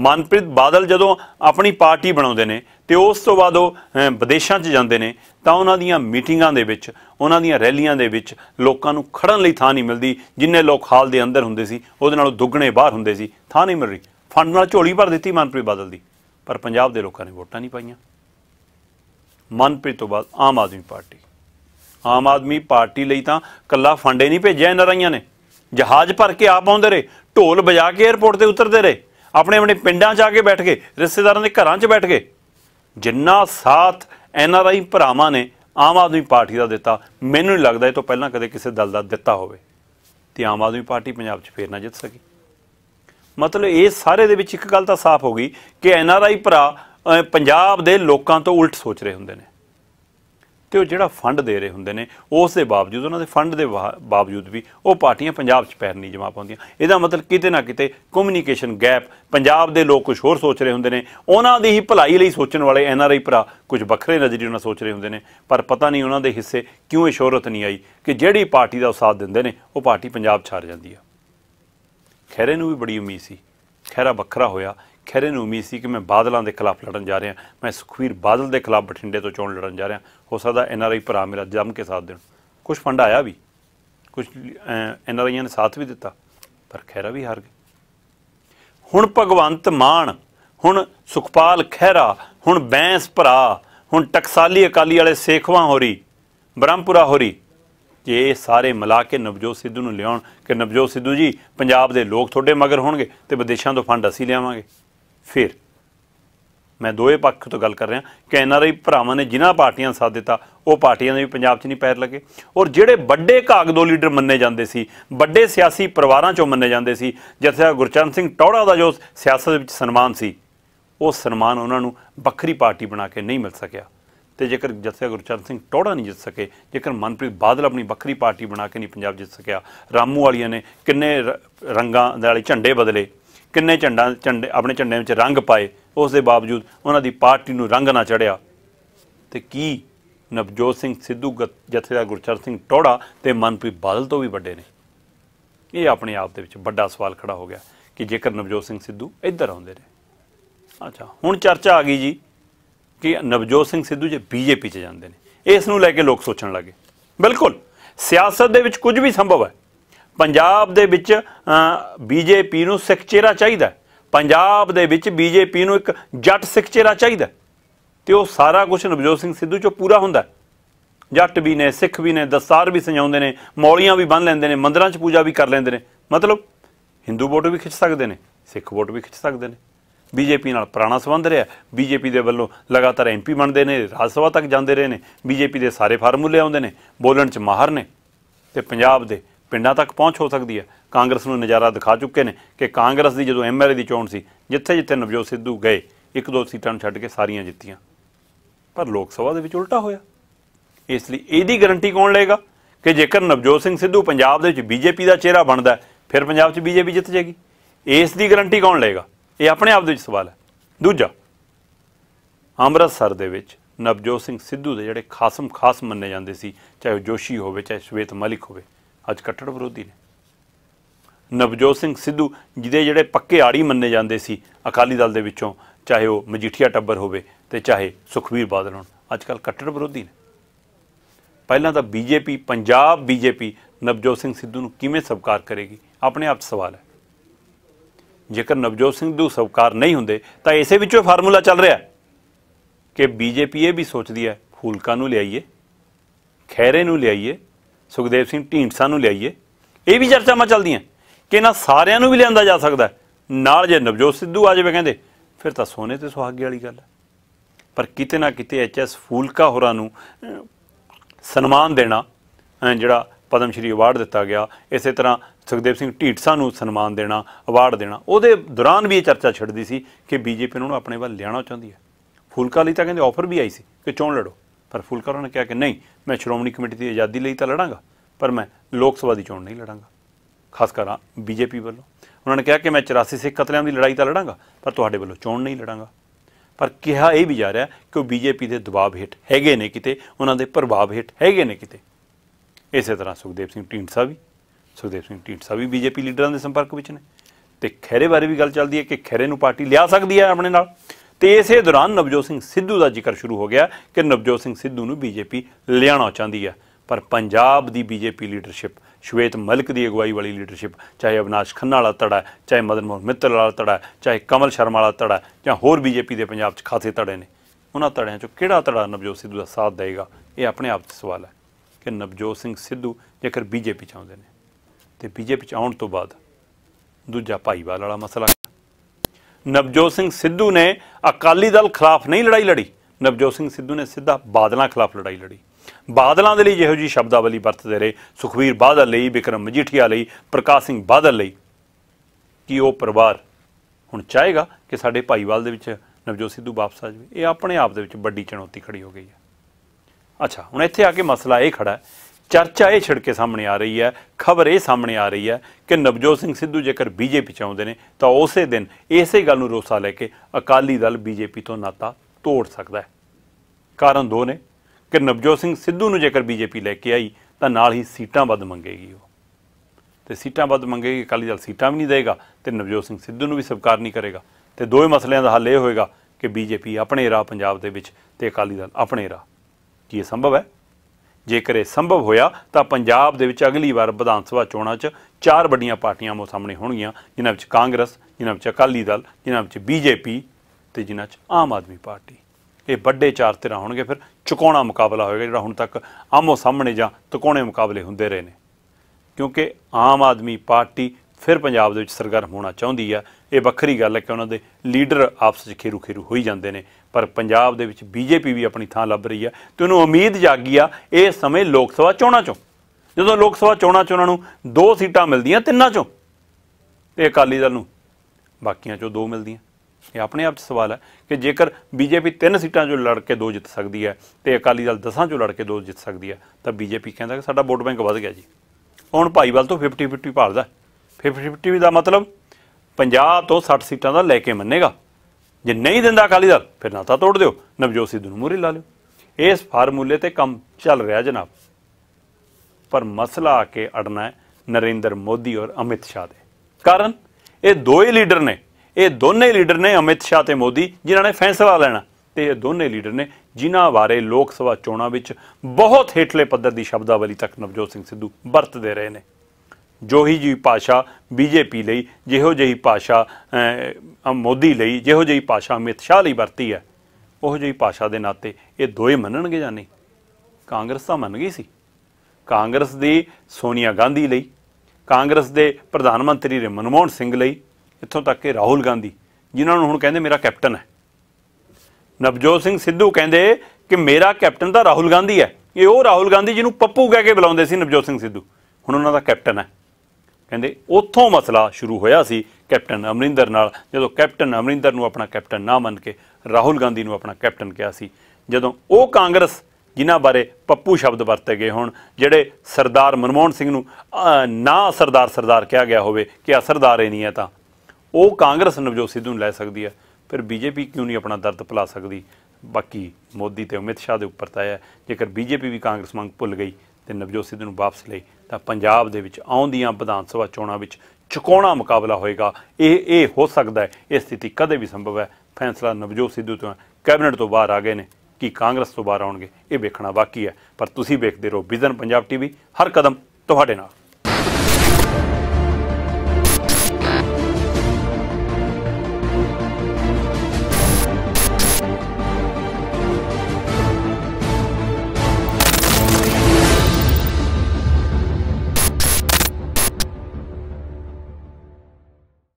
S1: ਮਨਪ੍ਰੀਤ ਬਾਦਲ ਜਦੋਂ ਆਪਣੀ ਪਾਰਟੀ ਬਣਾਉਂਦੇ ਨੇ ਤੇ ਉਸ ਤੋਂ ਬਾਅਦ ਉਹ ਵਿਦੇਸ਼ਾਂ 'ਚ ਜਾਂਦੇ ਨੇ ਤਾਂ ਉਹਨਾਂ ਦੀਆਂ ਮੀਟਿੰਗਾਂ ਦੇ ਵਿੱਚ ਉਹਨਾਂ ਦੀਆਂ ਰੈਲੀਆਂ ਦੇ ਵਿੱਚ ਲੋਕਾਂ ਨੂੰ ਖੜਨ ਲਈ ਥਾਂ ਨਹੀਂ ਮਿਲਦੀ ਜਿੰਨੇ ਲੋਕ ਹਾਲ ਦੇ ਅੰਦਰ ਹੁੰਦੇ ਸੀ ਉਹਦੇ ਨਾਲੋਂ ਦੁੱਗਣੇ ਬਾਹਰ ਹੁੰਦੇ ਸੀ ਥਾਂ ਨਹੀਂ ਮਿਲ ਰਹੀ ਫੰਡ ਨਾਲ ਝੋਲੀ ਭਰ ਦਿੱਤੀ ਮਨਪ੍ਰੀਤ ਬਾਦਲ ਦੀ ਪਰ ਪੰਜਾਬ ਦੇ ਲੋਕਾਂ ਨੇ ਵੋਟਾਂ ਨਹੀਂ ਪਾਈਆਂ ਮਨਪ੍ਰੀਤ ਤੋਂ ਬਾਅਦ ਆਮ ਆਦਮੀ ਪਾਰਟੀ ਆਮ ਆਦਮੀ ਪਾਰਟੀ ਲਈ ਤਾਂ ਕੱਲਾ ਫੰਡੇ ਨਹੀਂ ਭੇਜਿਆ ਇਹਨਾਂ ਰਾਈਆਂ ਨੇ ਜਹਾਜ਼ ਭਰ ਕੇ ਆਪ ਆਉਂਦੇ ਰਹੇ ਢੋਲ ਵਜਾ ਕੇ 에ਰਪੋਰਟ ਤੇ ਉਤਰਦੇ ਰਹੇ ਆਪਣੇ ਆਪਣੇ ਪਿੰਡਾਂ 'ਚ ਆ ਕੇ ਬੈਠ ਗਏ ਰਿਸ਼ਤੇਦਾਰਾਂ ਦੇ ਘਰਾਂ 'ਚ ਬੈਠ ਗਏ ਜਿੰਨਾ ਸਾਥ ਐਨ ਆਰ ਆਈ ਭਰਾਵਾਂ ਨੇ ਆਮ ਆਦਮੀ ਪਾਰਟੀ ਦਾ ਦਿੱਤਾ ਮੈਨੂੰ ਨਹੀਂ ਲੱਗਦਾ ਇਹ ਤੋਂ ਪਹਿਲਾਂ ਕਦੇ ਕਿਸੇ ਦਲ ਦਾ ਦਿੱਤਾ ਹੋਵੇ ਤੇ ਆਮ ਆਦਮੀ ਪਾਰਟੀ ਪੰਜਾਬ 'ਚ ਫੇਰ ਨਾ ਜਿੱਤ ਸਕੀ ਮਤਲਬ ਇਹ ਸਾਰੇ ਦੇ ਵਿੱਚ ਇੱਕ ਗੱਲ ਤਾਂ ਸਾਫ਼ ਹੋ ਗਈ ਕਿ ਐਨ ਆਰ ਆਈ ਭਰਾ ਪੰਜਾਬ ਦੇ ਲੋਕਾਂ ਤੋਂ ਉਲਟ ਸੋਚ ਰਹੇ ਹੁੰਦੇ ਨੇ ਤੇ ਉਹ ਜਿਹੜਾ ਫੰਡ ਦੇ ਰਹੇ ਹੁੰਦੇ ਨੇ ਉਸ ਦੇ ਬਾਵਜੂਦ ਉਹਨਾਂ ਦੇ ਫੰਡ ਦੇ ਬਾਵਜੂਦ ਵੀ ਉਹ ਪਾਰਟੀਆਂ ਪੰਜਾਬ 'ਚ ਪੈਰ ਨਹੀਂ ਜਮਾ ਪਾਉਂਦੀਆਂ ਇਹਦਾ ਮਤਲਬ ਕਿਤੇ ਨਾ ਕਿਤੇ ਕਮਿਊਨੀਕੇਸ਼ਨ ਗੈਪ ਪੰਜਾਬ ਦੇ ਲੋਕ ਕੁਝ ਹੋਰ ਸੋਚ ਰਹੇ ਹੁੰਦੇ ਨੇ ਉਹਨਾਂ ਦੀ ਹੀ ਭਲਾਈ ਲਈ ਸੋਚਣ ਵਾਲੇ ਐਨ ਆਰ ਆਈ ਭਰਾ ਕੁਝ ਵੱਖਰੇ ਨਜ਼ਰੀਏ ਨਾਲ ਸੋਚ ਰਹੇ ਹੁੰਦੇ ਨੇ ਪਰ ਪਤਾ ਨਹੀਂ ਉਹਨਾਂ ਦੇ ਹਿੱਸੇ ਕਿਉਂ ਇਹ ਸ਼ੋਹਰਤ ਨਹੀਂ ਆਈ ਕਿ ਜਿਹੜੀ ਪਾਰਟੀ ਦਾ ਸਾਥ ਦਿੰਦੇ ਨੇ ਉਹ ਪਾਰਟੀ ਪੰਜਾਬ ਛੱਡ ਜਾਂਦੀ ਆ ਖੈਰੇ ਨੂੰ ਵੀ ਬੜੀ ਉਮੀਦ ਸੀ ਖੈਰਾ ਵੱਖਰਾ ਹੋਇਆ ਖੈਰ ਨੂੰ ਉਮੀਦ ਸੀ ਕਿ ਮੈਂ ਬਾਦਲਾਂ ਦੇ ਖਿਲਾਫ ਲੜਨ ਜਾ ਰਿਹਾ ਮੈਂ ਸੁਖਵੀਰ ਬਾਦਲ ਦੇ ਖਿਲਾਫ ਬਠਿੰਡੇ ਤੋਂ ਚੋਣ ਲੜਨ ਜਾ ਰਿਹਾ ਹੋ ਸਕਦਾ ਐਨ ਆਰ ਆਈ ਭਰਾ ਮੇਰਾ ਜੰਮ ਕੇ ਸਾਥ ਦੇਣ ਕੁਝ ਫੰਡ ਆਇਆ ਵੀ ਕੁਝ ਐਨ ਆਰ ਆਈਆਂ ਨੇ ਸਾਥ ਵੀ ਦਿੱਤਾ ਪਰ ਖੈਰਾ ਵੀ ਹਾਰ ਗਏ ਹੁਣ ਭਗਵੰਤ ਮਾਨ ਹੁਣ ਸੁਖਪਾਲ ਖੈਰਾ ਹੁਣ ਬੈਂਸ ਭਰਾ ਹੁਣ ਟਕਸਾਲੀ ਅਕਾਲੀ ਵਾਲੇ ਸੇਖਵਾ ਹੋਰੀ ਬ੍ਰਹਮਪੁਰਾ ਹੋਰੀ ਜੇ ਇਹ ਸਾਰੇ ਮਿਲਾ ਕੇ ਨਵਜੋਤ ਸਿੱਧੂ ਨੂੰ ਲਿਆਉਣ ਕਿ ਨਵਜੋਤ ਸਿੱਧੂ ਜੀ ਪੰਜਾਬ ਦੇ ਲੋਕ ਤੁਹਾਡੇ ਮਗਰ ਹੋਣਗੇ ਤੇ ਵਿਦੇਸ਼ਾਂ ਤੋਂ ਫੰਡ ਅਸੀਂ ਲਿਆਵਾਂਗੇ ਫਿਰ ਮੈਂ ਦੋਵੇਂ ਪੱਖ ਤੋਂ ਗੱਲ ਕਰ ਰਿਹਾ ਕਿ ਐਨਆਰਆਈ ਭਰਾਵਾਂ ਨੇ ਜਿਨ੍ਹਾਂ ਪਾਰਟੀਆਂ ਸਾਥ ਦਿੱਤਾ ਉਹ ਪਾਰਟੀਆਂ ਨੇ ਵੀ ਪੰਜਾਬ 'ਚ ਨਹੀਂ ਪੈਰ ਲੱਗੇ ਔਰ ਜਿਹੜੇ ਵੱਡੇ ਕਾਗਦੋ ਲੀਡਰ ਮੰਨੇ ਜਾਂਦੇ ਸੀ ਵੱਡੇ ਸਿਆਸੀ ਪਰਿਵਾਰਾਂ 'ਚੋਂ ਮੰਨੇ ਜਾਂਦੇ ਸੀ ਜਿੱਥੇ ਗੁਰਚਰਨ ਸਿੰਘ ਟੌੜਾ ਦਾ ਜੋ ਸਿਆਸਤ ਵਿੱਚ ਸਨਮਾਨ ਸੀ ਉਹ ਸਨਮਾਨ ਉਹਨਾਂ ਨੂੰ ਵੱਖਰੀ ਪਾਰਟੀ ਬਣਾ ਕੇ ਨਹੀਂ ਮਿਲ ਸਕਿਆ ਤੇ ਜੇਕਰ ਜੱਸਿਆ ਗੁਰਚਰਨ ਸਿੰਘ ਟੋੜਾ ਨਹੀਂ ਜਿੱਤ ਸਕੇ ਜੇਕਰ ਮਨਪ੍ਰੀਤ ਬਾਦਲ ਆਪਣੀ ਵੱਖਰੀ ਪਾਰਟੀ ਬਣਾ ਕੇ ਨਹੀਂ ਪੰਜਾਬ ਜਿੱਤ ਸਕਿਆ ਰਾਮੂ ਵਾਲੀਆਂ ਨੇ ਕਿੰਨੇ ਰੰਗਾਂ ਦੇ ਵਾਲੇ ਝੰਡੇ ਬਦਲੇ ਕਿੰਨੇ ਝੰਡਾ ਝੰਡੇ ਆਪਣੇ ਝੰਡੇ ਵਿੱਚ ਰੰਗ ਪਾਏ ਉਸ ਦੇ ਬਾਵਜੂਦ ਉਹਨਾਂ ਦੀ ਪਾਰਟੀ ਨੂੰ ਰੰਗ ਨਾ ਚੜਿਆ ਤੇ ਕੀ ਨਵਜੋਤ ਸਿੰਘ ਸਿੱਧੂ ਜਥੇਦਾਰ ਗੁਰਚਰ ਸਿੰਘ ਟੋੜਾ ਤੇ ਮਨਪ੍ਰੀਤ ਬਾਦਲ ਤੋਂ ਵੀ ਵੱਡੇ ਨੇ ਇਹ ਆਪਣੇ ਆਪ ਦੇ ਵਿੱਚ ਵੱਡਾ ਸਵਾਲ ਖੜਾ ਹੋ ਗਿਆ ਕਿ ਜੇਕਰ ਨਵਜੋਤ ਸਿੰਘ ਸਿੱਧੂ ਇੱਧਰ ਆਉਂਦੇ ਨੇ ਅੱਛਾ ਹੁਣ ਚਰਚਾ ਆ ਗਈ ਜੀ ਕਿ ਨਵਜੋਤ ਸਿੰਘ ਸਿੱਧੂ ਜੇ ਬੀਜੇਪੀ 'ਚ ਜਾਂਦੇ ਨੇ ਇਸ ਨੂੰ ਲੈ ਕੇ ਲੋਕ ਸੋਚਣ ਲੱਗੇ ਬਿਲਕੁਲ ਸਿਆਸਤ ਦੇ ਵਿੱਚ ਕੁਝ ਵੀ ਸੰਭਵ ਹੈ ਪੰਜਾਬ ਦੇ ਵਿੱਚ ਬੀਜੇਪੀ ਨੂੰ ਸਿੱਖ ਚਿਹਰਾ ਚਾਹੀਦਾ ਪੰਜਾਬ ਦੇ ਵਿੱਚ ਬੀਜੇਪੀ ਨੂੰ ਇੱਕ ਜੱਟ ਸਿੱਖ ਚਿਹਰਾ ਚਾਹੀਦਾ ਤੇ ਉਹ ਸਾਰਾ ਕੁਝ ਨਵਜੋਤ ਸਿੰਘ ਸਿੱਧੂ ਚੋਂ ਪੂਰਾ ਹੁੰਦਾ ਜੱਟ ਵੀ ਨੇ ਸਿੱਖ ਵੀ ਨੇ ਦਸਤਾਰ ਵੀ ਸਜਾਉਂਦੇ ਨੇ ਮੌਲੀਆਂ ਵੀ ਬੰਨ ਲੈਂਦੇ ਨੇ ਮੰਦਰਾਂ 'ਚ ਪੂਜਾ ਵੀ ਕਰ ਲੈਂਦੇ ਨੇ ਮਤਲਬ ਹਿੰਦੂ ਵੋਟ ਵੀ ਖਿੱਚ ਸਕਦੇ ਨੇ ਸਿੱਖ ਵੋਟ ਵੀ ਖਿੱਚ ਸਕਦੇ ਨੇ ਬੀਜੇਪੀ ਨਾਲ ਪੁਰਾਣਾ ਸੰਬੰਧ ਰਿਹਾ ਬੀਜੇਪੀ ਦੇ ਵੱਲੋਂ ਲਗਾਤਾਰ ਐਮਪੀ ਬਣਦੇ ਨੇ ਰਾਜ ਸਭਾ ਤੱਕ ਜਾਂਦੇ ਰਹੇ ਨੇ ਬੀਜੇਪੀ ਦੇ ਸਾਰੇ ਫਾਰਮੂਲੇ ਆਉਂਦੇ ਨੇ ਬੋਲਣ 'ਚ ਮਾਹਰ ਨੇ ਤੇ ਪੰਜਾਬ ਦੇ ਪਿੰਡਾਂ ਤੱਕ ਪਹੁੰਚ ਹੋ ਸਕਦੀ ਹੈ ਕਾਂਗਰਸ ਨੂੰ ਨਜ਼ਾਰਾ ਦਿਖਾ ਚੁੱਕੇ ਨੇ ਕਿ ਕਾਂਗਰਸ ਦੀ ਜਦੋਂ ਐਮਐਲਏ ਦੀ ਚੋਣ ਸੀ ਜਿੱਥੇ ਜਿੱਥੇ ਨਵਜੋਤ ਸਿੱਧੂ ਗਏ ਇੱਕ ਦੋ ਸੀਟਾਂ ਨੂੰ ਛੱਡ ਕੇ ਸਾਰੀਆਂ ਜਿੱਤੀਆਂ ਪਰ ਲੋਕ ਸਭਾ ਦੇ ਵਿੱਚ ਉਲਟਾ ਹੋਇਆ ਇਸ ਲਈ ਇਹਦੀ ਗਾਰੰਟੀ ਕੌਣ ਲਏਗਾ ਕਿ ਜੇਕਰ ਨਵਜੋਤ ਸਿੰਘ ਸਿੱਧੂ ਪੰਜਾਬ ਦੇ ਵਿੱਚ ਬੀਜੇਪੀ ਦਾ ਚਿਹਰਾ ਬਣਦਾ ਫਿਰ ਪੰਜਾਬ 'ਚ ਬੀਜੇਪੀ ਜਿੱਤ ਜਾਏਗੀ ਇਸ ਦੀ ਗਾਰੰਟੀ ਕੌਣ ਲਏਗਾ ਇਹ ਆਪਣੇ ਆਪ ਦੇ ਵਿੱਚ ਸਵਾਲ ਹੈ ਦੂਜਾ ਅੰਮ੍ਰਿਤਸਰ ਦੇ ਵਿੱਚ ਨਵਜੋਤ ਸਿੰਘ ਸਿੱਧੂ ਦੇ ਜਿਹੜੇ ਖਾਸਮ ਖਾਸ ਮੰਨੇ ਜਾਂਦੇ ਸੀ ਚਾਹੇ ਜੋਸ਼ੀ ਹੋਵੇ ਚਾਹੇ ਸ਼ਵੇਤ ਮਲਿਕ ਹੋਵੇ ਅੱਜ ਕੱਟੜ ਵਿਰੋਧੀ ਨੇ ਨਵਜੋਤ ਸਿੰਘ ਸਿੱਧੂ ਜਿਹਦੇ ਜਿਹੜੇ ਪੱਕੇ ਆੜੀ ਮੰਨੇ ਜਾਂਦੇ ਸੀ ਅਕਾਲੀ ਦਲ ਦੇ ਵਿੱਚੋਂ ਚਾਹੇ ਉਹ ਮਜੀਠੀਆ ਟੱਬਰ ਹੋਵੇ ਤੇ ਚਾਹੇ ਸੁਖਵੀਰ ਬਾਦਲ ਹੋਣ ਅੱਜ ਕੱਲ ਕੱਟੜ ਵਿਰੋਧੀ ਨੇ ਪਹਿਲਾਂ ਤਾਂ ਬੀਜੇਪੀ ਪੰਜਾਬ ਬੀਜੇਪੀ ਨਵਜੋਤ ਸਿੰਘ ਸਿੱਧੂ ਨੂੰ ਕਿਵੇਂ ਸਵਾਰ ਕਰੇਗੀ ਆਪਣੇ ਆਪ ਸਵਾਲ ਹੈ ਜੇਕਰ ਨਵਜੋਤ ਸਿੰਘ ਨੂੰ ਸਵਾਰ ਨਹੀਂ ਹੁੰਦੇ ਤਾਂ ਇਸੇ ਵਿੱਚੋਂ ਫਾਰਮੂਲਾ ਚੱਲ ਰਿਹਾ ਕਿ ਬੀਜੇਪੀ ਇਹ ਵੀ ਸੋਚਦੀ ਹੈ ਫੂਲਕਾ ਨੂੰ ਲਿਆਈਏ ਖੈਰੇ ਨੂੰ ਲਿਆਈਏ ਸੁਖਦੇਵ ਸਿੰਘ ਢੀਂਡਸਾ ਨੂੰ ਲਿਆਈਏ ਇਹ ਵੀ ਚਰਚਾਵਾਂ ਚੱਲਦੀਆਂ ਕਿ ਇਹਨਾਂ ਸਾਰਿਆਂ ਨੂੰ ਵੀ ਲਿਆਂਦਾ ਜਾ ਸਕਦਾ ਨਾਲ ਜੇ ਨਵਜੋਤ ਸਿੱਧੂ ਆ ਜਾਵੇ ਕਹਿੰਦੇ ਫਿਰ ਤਾਂ ਸੋਨੇ ਤੇ ਸੁਹਾਗੇ ਵਾਲੀ ਗੱਲ ਪਰ ਕਿਤੇ ਨਾ ਕਿਤੇ ਐਚਐਸ ਫੂਲਕਾ ਹੋਰਾਂ ਨੂੰ ਸਨਮਾਨ ਦੇਣਾ ਜਿਹੜਾ ਪਦਮ ਸ਼੍ਰੀ ਅਵਾਰਡ ਦਿੱਤਾ ਗਿਆ ਇਸੇ ਤਰ੍ਹਾਂ ਸੁਖਦੇਵ ਸਿੰਘ ਢੀਂਡਸਾ ਨੂੰ ਸਨਮਾਨ ਦੇਣਾ ਅਵਾਰਡ ਦੇਣਾ ਉਹਦੇ ਦੌਰਾਨ ਵੀ ਇਹ ਚਰਚਾ ਛਿੜਦੀ ਸੀ ਕਿ ਬੀਜੇਪੀ ਨੂੰ ਆਪਣੇ ਵੱਲ ਲਿਆਣਾ ਚਾਹੁੰਦੀ ਹੈ ਫੂਲਕਾ ਲਈ ਤਾਂ ਕਹਿੰਦੇ ਆਫਰ ਵੀ ਆਈ ਸੀ ਕਿ ਚੋਣ ਲੜੋ ਪਰ ਫੂਲਕਾ ਉਹਨਾਂ ਨੇ ਕਿਹਾ ਕਿ ਨਹੀਂ ਮੈਂ ਸ਼੍ਰੋਮਣੀ ਕਮੇਟੀ ਦੀ ਆਜ਼ਾਦੀ ਲਈ ਤਾਂ ਲੜਾਂਗਾ ਪਰ ਮੈਂ ਲੋਕ ਸਭਾ ਦੀ ਚੋਣ ਨਹੀਂ ਲੜਾਂਗਾ ਖਾਸ ਕਰ ਬੀਜੇਪੀ ਵੱਲੋਂ ਉਹਨਾਂ ਨੇ ਕਿਹਾ ਕਿ ਮੈਂ 84 ਸਿੱਖ ਕਤਲਿਆਂ ਦੀ ਲੜਾਈ ਤਾਂ ਲੜਾਂਗਾ ਪਰ ਤੁਹਾਡੇ ਵੱਲੋਂ ਚੋਣ ਨਹੀਂ ਲੜਾਂਗਾ ਪਰ ਕਿਹਾ ਇਹ ਵੀ ਜਾ ਰਿਹਾ ਕਿ ਉਹ ਬੀਜੇਪੀ ਦੇ ਦਬਾਅ ਹੇਠ ਹੈਗੇ ਨੇ ਕਿਤੇ ਉਹਨਾਂ ਦੇ ਪ੍ਰਭਾਵ ਹੇਠ ਹੈਗੇ ਨੇ ਕਿਤੇ ਇਸੇ ਤਰ੍ਹਾਂ ਸੁਖਦੇਵ ਸਿੰਘ ਢੀਂਡਸਾ ਵੀ ਸੁਖਦੇਵ ਸਿੰਘ ਢੀਂਡਸਾ ਵੀ ਬੀਜੇਪੀ ਲੀਡਰਾਂ ਦੇ ਸੰਪਰਕ ਵਿੱਚ ਨੇ ਤੇ ਖੈਰੇ ਬਾਰੇ ਵੀ ਗੱਲ ਚੱਲਦੀ ਹੈ ਕਿ ਖੈਰੇ ਨੂੰ ਪਾਰਟੀ ਲਿਆ ਸਕਦੀ ਹੈ ਆਪਣੇ ਨਾਲ ਤੇ ਇਸੇ ਦੌਰਾਨ ਨਵਜੋਤ ਸਿੰਘ ਸਿੱਧੂ ਦਾ ਜ਼ਿਕਰ ਸ਼ੁਰੂ ਹੋ ਗਿਆ ਕਿ ਨਵਜੋਤ ਸਿੰਘ ਸਿੱਧੂ ਨੂੰ ਬੀਜੇਪੀ ਲਿਆਣਾ ਚਾਹੁੰਦੀ ਹੈ ਪਰ ਪੰਜਾਬ ਦੀ ਬੀਜੇਪੀ ਲੀਡਰਸ਼ਿਪ ਸ਼ਵੇਤ ਮਲਕ ਦੀ ਅਗਵਾਈ ਵਾਲੀ ਲੀਡਰਸ਼ਿਪ ਚਾਹੇ ਅਵਨਾਸ਼ ਖੰਨਾ ਵਾਲਾ ਤੜਾ ਚਾਹੇ ਮਦਨ ਮੋਹਨ ਮਿੱਤਲ ਵਾਲਾ ਤੜਾ ਚਾਹੇ ਕਮਲ ਸ਼ਰਮਾ ਵਾਲਾ ਤੜਾ ਜਾਂ ਹੋਰ ਬੀਜੇਪੀ ਦੇ ਪੰਜਾਬ 'ਚ ਖਾਸੇ ਤੜੇ ਨੇ ਉਹਨਾਂ ਤੜਿਆਂ 'ਚੋਂ ਕਿਹੜਾ ਤੜਾ ਨਵਜੋਤ ਸਿੱਧੂ ਦਾ ਸਾਥ ਦੇਗਾ ਇਹ ਆਪਣੇ ਆਪ 'ਚ ਸਵਾਲ ਹੈ ਕਿ ਨਵਜੋਤ ਸਿੰਘ ਸਿੱਧੂ ਜੇਕਰ ਬੀਜੇਪੀ ਚਾਹੁੰਦੇ ਨੇ ਤੇ ਬੀਜੇਪੀ 'ਚ ਆਉਣ ਤੋਂ ਬਾਅਦ ਦੂਜਾ ਭਾਈਵਾਲ ਵਾਲਾ ਮਸਲਾ ਨਵਜੋਤ ਸਿੰਘ ਸਿੱਧੂ ਨੇ ਅਕਾਲੀ ਦਲ ਖਿਲਾਫ ਨਹੀਂ ਲੜਾਈ ਲੜੀ ਨਵਜੋਤ ਸਿੰਘ ਸਿੱਧੂ ਨੇ ਸਿੱਧਾ ਬਾਦਲਾਂ ਖਿਲਾਫ ਲੜਾਈ ਲੜੀ ਬਾਦਲਾਂ ਦੇ ਲਈ ਜਿਹੋ ਜੀ ਸ਼ਬਦਾਵਲੀ ਵਰਤਦੇ ਰਹੇ ਸੁਖਵੀਰ ਬਾਦਲ ਲਈ ਵਿਕਰਮ ਮਜੀਠੀਆ ਲਈ ਪ੍ਰਕਾਸ਼ ਸਿੰਘ ਬਾਦਲ ਲਈ ਕਿ ਉਹ ਪਰਿਵਾਰ ਹੁਣ ਚਾਹੇਗਾ ਕਿ ਸਾਡੇ ਭਾਈਵਾਲ ਦੇ ਵਿੱਚ ਨਵਜੋਤ ਸਿੱਧੂ ਵਾਪਸ ਆ ਜਾਵੇ ਇਹ ਆਪਣੇ ਆਪ ਦੇ ਵਿੱਚ ਵੱਡੀ ਚੁਣੌਤੀ ਖੜੀ ਹੋ ਗਈ ਹੈ ਅੱਛਾ ਹੁਣ ਇੱਥੇ ਆ ਕੇ ਮਸਲਾ ਇਹ ਖੜਾ ਚਰਚਾ ਇਹ ਛਿੜ ਕੇ ਸਾਹਮਣੇ ਆ ਰਹੀ ਹੈ ਖਬਰ ਇਹ ਸਾਹਮਣੇ ਆ ਰਹੀ ਹੈ ਕਿ ਨਵਜੋਤ ਸਿੰਘ ਸਿੱਧੂ ਜੇਕਰ ਬੀਜੇਪੀ ਚਾਹੁੰਦੇ ਨੇ ਤਾਂ ਉਸੇ ਦਿਨ ਇਸੇ ਗੱਲ ਨੂੰ ਰੋਸਾ ਲੈ ਕੇ ਅਕਾਲੀ ਦਲ ਬੀਜੇਪੀ ਤੋਂ ਨਾਤਾ ਤੋੜ ਸਕਦਾ ਹੈ ਕਾਰਨ ਦੋ ਨੇ ਕਿ ਨਵਜੋਤ ਸਿੰਘ ਸਿੱਧੂ ਨੂੰ ਜੇਕਰ ਬੀਜੇਪੀ ਲੈ ਕੇ ਆਈ ਤਾਂ ਨਾਲ ਹੀ ਸੀਟਾਂ ਵੱਧ ਮੰਗੇਗੀ ਉਹ ਤੇ ਸੀਟਾਂ ਵੱਧ ਮੰਗੇਗੀ ਅਕਾਲੀ ਦਲ ਸੀਟਾਂ ਵੀ ਨਹੀਂ ਦੇਗਾ ਤੇ ਨਵਜੋਤ ਸਿੰਘ ਸਿੱਧੂ ਨੂੰ ਵੀ ਸਵੀਕਾਰ ਨਹੀਂ ਕਰੇਗਾ ਤੇ ਦੋਵੇਂ ਮਸਲਿਆਂ ਦਾ ਹੱਲ ਇਹ ਹੋਏਗਾ ਕਿ ਬੀਜੇਪੀ ਆਪਣੇ ਰਾਹ ਪੰਜਾਬ ਦੇ ਵਿੱਚ ਤੇ ਅਕਾਲੀ ਦਲ ਆਪਣੇ ਰਾਹ ਕੀ ਇਹ ਸੰਭਵ ਹੈ ਜੇਕਰ ਇਹ ਸੰਭਵ ਹੋਇਆ ਤਾਂ ਪੰਜਾਬ ਦੇ ਵਿੱਚ ਅਗਲੀ ਵਾਰ ਵਿਧਾਨ ਸਭਾ ਚੋਣਾਂ 'ਚ ਚਾਰ ਵੱਡੀਆਂ ਪਾਰਟੀਆਂ ਮੋ ਸਾਹਮਣੇ ਹੋਣਗੀਆਂ ਜਿਨ੍ਹਾਂ ਵਿੱਚ ਕਾਂਗਰਸ ਜਿਨ੍ਹਾਂ ਵਿੱਚ ਅਕਾਲੀ ਦਲ ਜਿਨ੍ਹਾਂ ਵਿੱਚ ਬੀਜੇਪੀ ਤੇ ਜਿਨ੍ਹਾਂ 'ਚ ਆਮ ਆਦਮੀ ਪਾਰਟੀ ਇਹ ਵੱਡੇ ਚਾਰ ਤੇ ਹੋਣਗੇ ਫਿਰ ਚੁਕਾਉਣਾ ਮੁਕਾਬਲਾ ਹੋਏਗਾ ਜਿਹੜਾ ਹੁਣ ਤੱਕ ਆਮੋ ਸਾਹਮਣੇ ਜਾਂ ਤਕੋਣੇ ਮੁਕਾਬਲੇ ਹੁੰਦੇ ਰਹੇ ਨੇ ਕਿਉਂਕਿ ਆਮ ਆਦਮੀ ਪਾਰਟੀ ਫਿਰ ਪੰਜਾਬ ਦੇ ਵਿੱਚ ਸਰਗਰਮ ਹੋਣਾ ਚਾਹੁੰਦੀ ਆ ਇਹ ਵੱਖਰੀ ਗੱਲ ਹੈ ਕਿ ਉਹਨਾਂ ਦੇ ਲੀਡਰ ਆਪਸ ਵਿੱਚ ਖੇਰੂ ਖੇਰੂ ਹੋਈ ਜਾਂਦੇ ਨੇ ਪਰ ਪੰਜਾਬ ਦੇ ਵਿੱਚ ਬੀਜੇਪੀ ਵੀ ਆਪਣੀ ਥਾਂ ਲੱਭ ਰਹੀ ਆ ਤੇ ਉਹਨੂੰ ਉਮੀਦ ਜਾਗੀ ਆ ਇਹ ਸਮੇਂ ਲੋਕ ਸਭਾ ਚੋਣਾਂ ਚੋਂ ਜਦੋਂ ਲੋਕ ਸਭਾ ਚੋਣਾਂ ਚ ਉਹਨਾਂ ਨੂੰ ਦੋ ਸੀਟਾਂ ਮਿਲਦੀਆਂ ਤਿੰਨਾਂ ਚੋਂ ਤੇ ਅਕਾਲੀ ਦਲ ਨੂੰ ਬਾਕੀਆਂ ਚੋਂ ਦੋ ਮਿਲਦੀਆਂ ਇਹ ਆਪਣੇ ਆਪ 'ਚ ਸਵਾਲ ਹੈ ਕਿ ਜੇਕਰ ਬੀਜੇਪੀ ਤਿੰਨ ਸੀਟਾਂ 'ਚੋਂ ਲੜ ਕੇ ਦੋ ਜਿੱਤ ਸਕਦੀ ਹੈ ਤੇ ਅਕਾਲੀ ਦਲ ਦਸਾਂ 'ਚੋਂ ਲੜ ਕੇ ਦੋ ਜਿੱਤ ਸਕਦੀ ਹੈ ਤਾਂ ਬੀਜੇਪੀ ਕਹਿੰਦਾ ਕਿ ਸਾਡਾ ਵੋਟ ਬੈਂਕ ਵੱਧ ਗਿਆ ਜੀ ਹੁਣ ਭਾਈਵਾਲ ਤੋਂ 50 50 ਭਾਲਦਾ 50 50 ਦਾ ਮਤਲਬ 50 ਤੋਂ 60 ਸੀਟਾਂ ਦਾ ਲੈ ਕੇ ਮੰਨੇਗਾ ਜੇ ਨਹੀਂ ਦਿੰਦਾ ਅਕਾਲੀ ਦਲ ਫਿਰ ਨਾਤਾ ਤੋੜ ਦਿਓ ਨਵਜੋਤ ਸਿੱਧੂ ਨੂੰ ਮੂਰੀ ਲਾ ਲਿਓ ਇਸ ਫਾਰਮੂਲੇ ਤੇ ਕੰਮ ਚੱਲ ਰਿਹਾ ਜਨਾਬ ਪਰ ਮਸਲਾ ਆ ਕੇ ਅੜਨਾ ਹੈ ਨਰਿੰਦਰ ਮੋਦੀ ਔਰ ਅਮਿਤ ਸ਼ਾਹ ਦੇ ਕਾਰਨ ਇਹ ਦੋ ਹੀ ਲੀਡਰ ਨੇ ਇਹ ਦੋਨੇ ਲੀਡਰ ਨੇ ਅਮਿਤ ਸ਼ਾਹ ਤੇ ਮੋਦੀ ਜਿਨ੍ਹਾਂ ਨੇ ਫੈਸਲਾ ਲੈਣਾ ਤੇ ਇਹ ਦੋਨੇ ਲੀਡਰ ਨੇ ਜਿਨ੍ਹਾਂ ਬਾਰੇ ਲੋਕ ਸਭਾ ਚੋਣਾਂ ਵਿੱਚ ਬਹੁਤ ਹੇਠਲੇ ਪੱਧਰ ਦੀ ਸ਼ਬਦਾਵਲੀ ਤੱਕ ਨਵਜੋਤ ਸਿੰਘ ਸਿੱਧੂ ਵਰਤਦੇ ਰਹੇ ਨੇ ਜੋਹੀ ਜੀ ਪਾਸ਼ਾ ਬੀਜੇਪੀ ਲਈ ਜਿਹੋ ਜਿਹੀ ਭਾਸ਼ਾ ਮੋਦੀ ਲਈ ਜਿਹੋ ਜਿਹੀ ਭਾਸ਼ਾ ਅਮਿਤ ਸ਼ਾਹ ਲਈ ਵਰਤੀ ਹੈ ਉਹ ਜਿਹੀ ਭਾਸ਼ਾ ਦੇ ਨਾਤੇ ਇਹ ਦੋਏ ਮੰਨਣਗੇ ਜਾਂ ਨਹੀਂ ਕਾਂਗਰਸ ਤਾਂ ਮੰਨ ਗਈ ਸੀ ਕਾਂਗਰਸ ਦੀ ਸੋਨੀਆ ਗਾਂਧੀ ਲਈ ਕਾਂਗਰਸ ਦੇ ਪ੍ਰਧਾਨ ਮੰਤਰੀ ਮਨਮੋਹਨ ਸਿੰਘ ਲਈ ਇੱਥੋਂ ਤੱਕ ਕਿ ਰਾਹੁਲ ਗਾਂਧੀ ਜਿਨ੍ਹਾਂ ਨੂੰ ਹੁਣ ਕਹਿੰਦੇ ਮੇਰਾ ਕੈਪਟਨ ਹੈ ਨਵਜੋਤ ਸਿੰਘ ਸਿੱਧੂ ਕਹਿੰਦੇ ਕਿ ਮੇਰਾ ਕੈਪਟਨ ਤਾਂ ਰਾਹੁਲ ਗਾਂਧੀ ਹੈ ਇਹ ਉਹ ਰਾਹੁਲ ਗਾਂਧੀ ਜਿਹਨੂੰ ਪੱਪੂ ਕਹਿ ਕੇ ਬੁਲਾਉਂਦੇ ਸੀ ਨਵਜੋਤ ਸਿੰਘ ਸਿੱਧੂ ਹੁਣ ਉਹਨਾਂ ਦਾ ਕੈਪਟਨ ਹੈ ਕਹਿੰਦੇ ਉੱਥੋਂ ਮਸਲਾ ਸ਼ੁਰੂ ਹੋਇਆ ਸੀ ਕੈਪਟਨ ਅਮਰਿੰਦਰ ਨਾਲ ਜਦੋਂ ਕੈਪਟਨ ਅਮਰਿੰਦਰ ਨੂੰ ਆਪਣਾ ਕੈਪਟਨ ਨਾ ਮੰਨ ਕੇ ਰਾਹੁਲ ਗਾਂਧੀ ਨੂੰ ਆਪਣਾ ਕੈਪਟਨ ਕਿਹਾ ਸੀ ਜਦੋਂ ਉਹ ਕਾਂਗਰਸ ਜਿਨ੍ਹਾਂ ਬਾਰੇ ਪੱਪੂ ਸ਼ਬਦ ਵਰਤੇ ਗਏ ਹੁਣ ਜਿਹੜੇ ਸਰਦਾਰ ਮਨਮੋਹਨ ਸਿੰਘ ਨੂੰ ਨਾ ਸਰਦਾਰ ਸਰਦਾਰ ਕਿਹਾ ਗਿਆ ਹੋਵੇ ਕਿ ਅਸਰਦਾਰ ਹੀ ਨਹੀਂ ਹੈ ਤਾਂ ਉਹ ਕਾਂਗਰਸ ਨਵਜੋਤ ਸਿੱਧੂ ਨੂੰ ਲੈ ਸਕਦੀ ਹੈ ਫਿਰ ਬੀਜੇਪੀ ਕਿਉਂ ਨਹੀਂ ਆਪਣਾ ਦਰਦ ਭੁਲਾ ਸਕਦੀ ਬਾਕੀ ਮੋਦੀ ਤੇ ਅਮਿਤ ਸ਼ਾਹ ਦੇ ਉੱਪਰ ਤਾਂ ਹੈ ਜੇਕਰ ਬੀਜੇਪੀ ਵੀ ਕਾਂਗਰਸ ਮੰਗ ਭੁੱਲ ਗਈ ਤੇ ਨਵਜੋਤ ਸਿੱਧੂ ਨੂੰ ਵਾਪਸ ਲਈ ਤਾਂ ਪੰਜਾਬ ਦੇ ਵਿੱਚ ਆਉਂਦੀਆਂ ਵਿਧਾਨ ਸਭਾ ਚੋਣਾਂ ਵਿੱਚ ਚਕੋਣਾ ਮੁਕਾਬਲਾ ਹੋਏਗਾ ਇਹ ਇਹ ਹੋ ਸਕਦਾ ਹੈ ਇਹ ਸਥਿਤੀ ਕਦੇ ਵੀ ਸੰਭਵ ਹੈ ਫੈਸਲਾ ਨਵਜੋਤ ਸਿੱਧੂ ਤੋਂ ਕੈਬਨਿਟ ਤੋਂ ਬਾਹਰ ਆ ਗਏ ਨੇ ਕਿ ਕਾਂਗਰਸ ਤੋਂ ਬਾਹਰ ਆਉਣਗੇ ਇਹ ਵੇਖਣਾ ਬਾਕੀ ਹੈ ਪਰ ਤੁਸੀਂ ਵੇਖਦੇ ਰਹੋ ਵਿਜ਼ਨ ਪੰਜਾਬ ਟੀਵੀ ਹਰ ਕਦਮ ਤੁਹਾਡੇ ਨਾਲ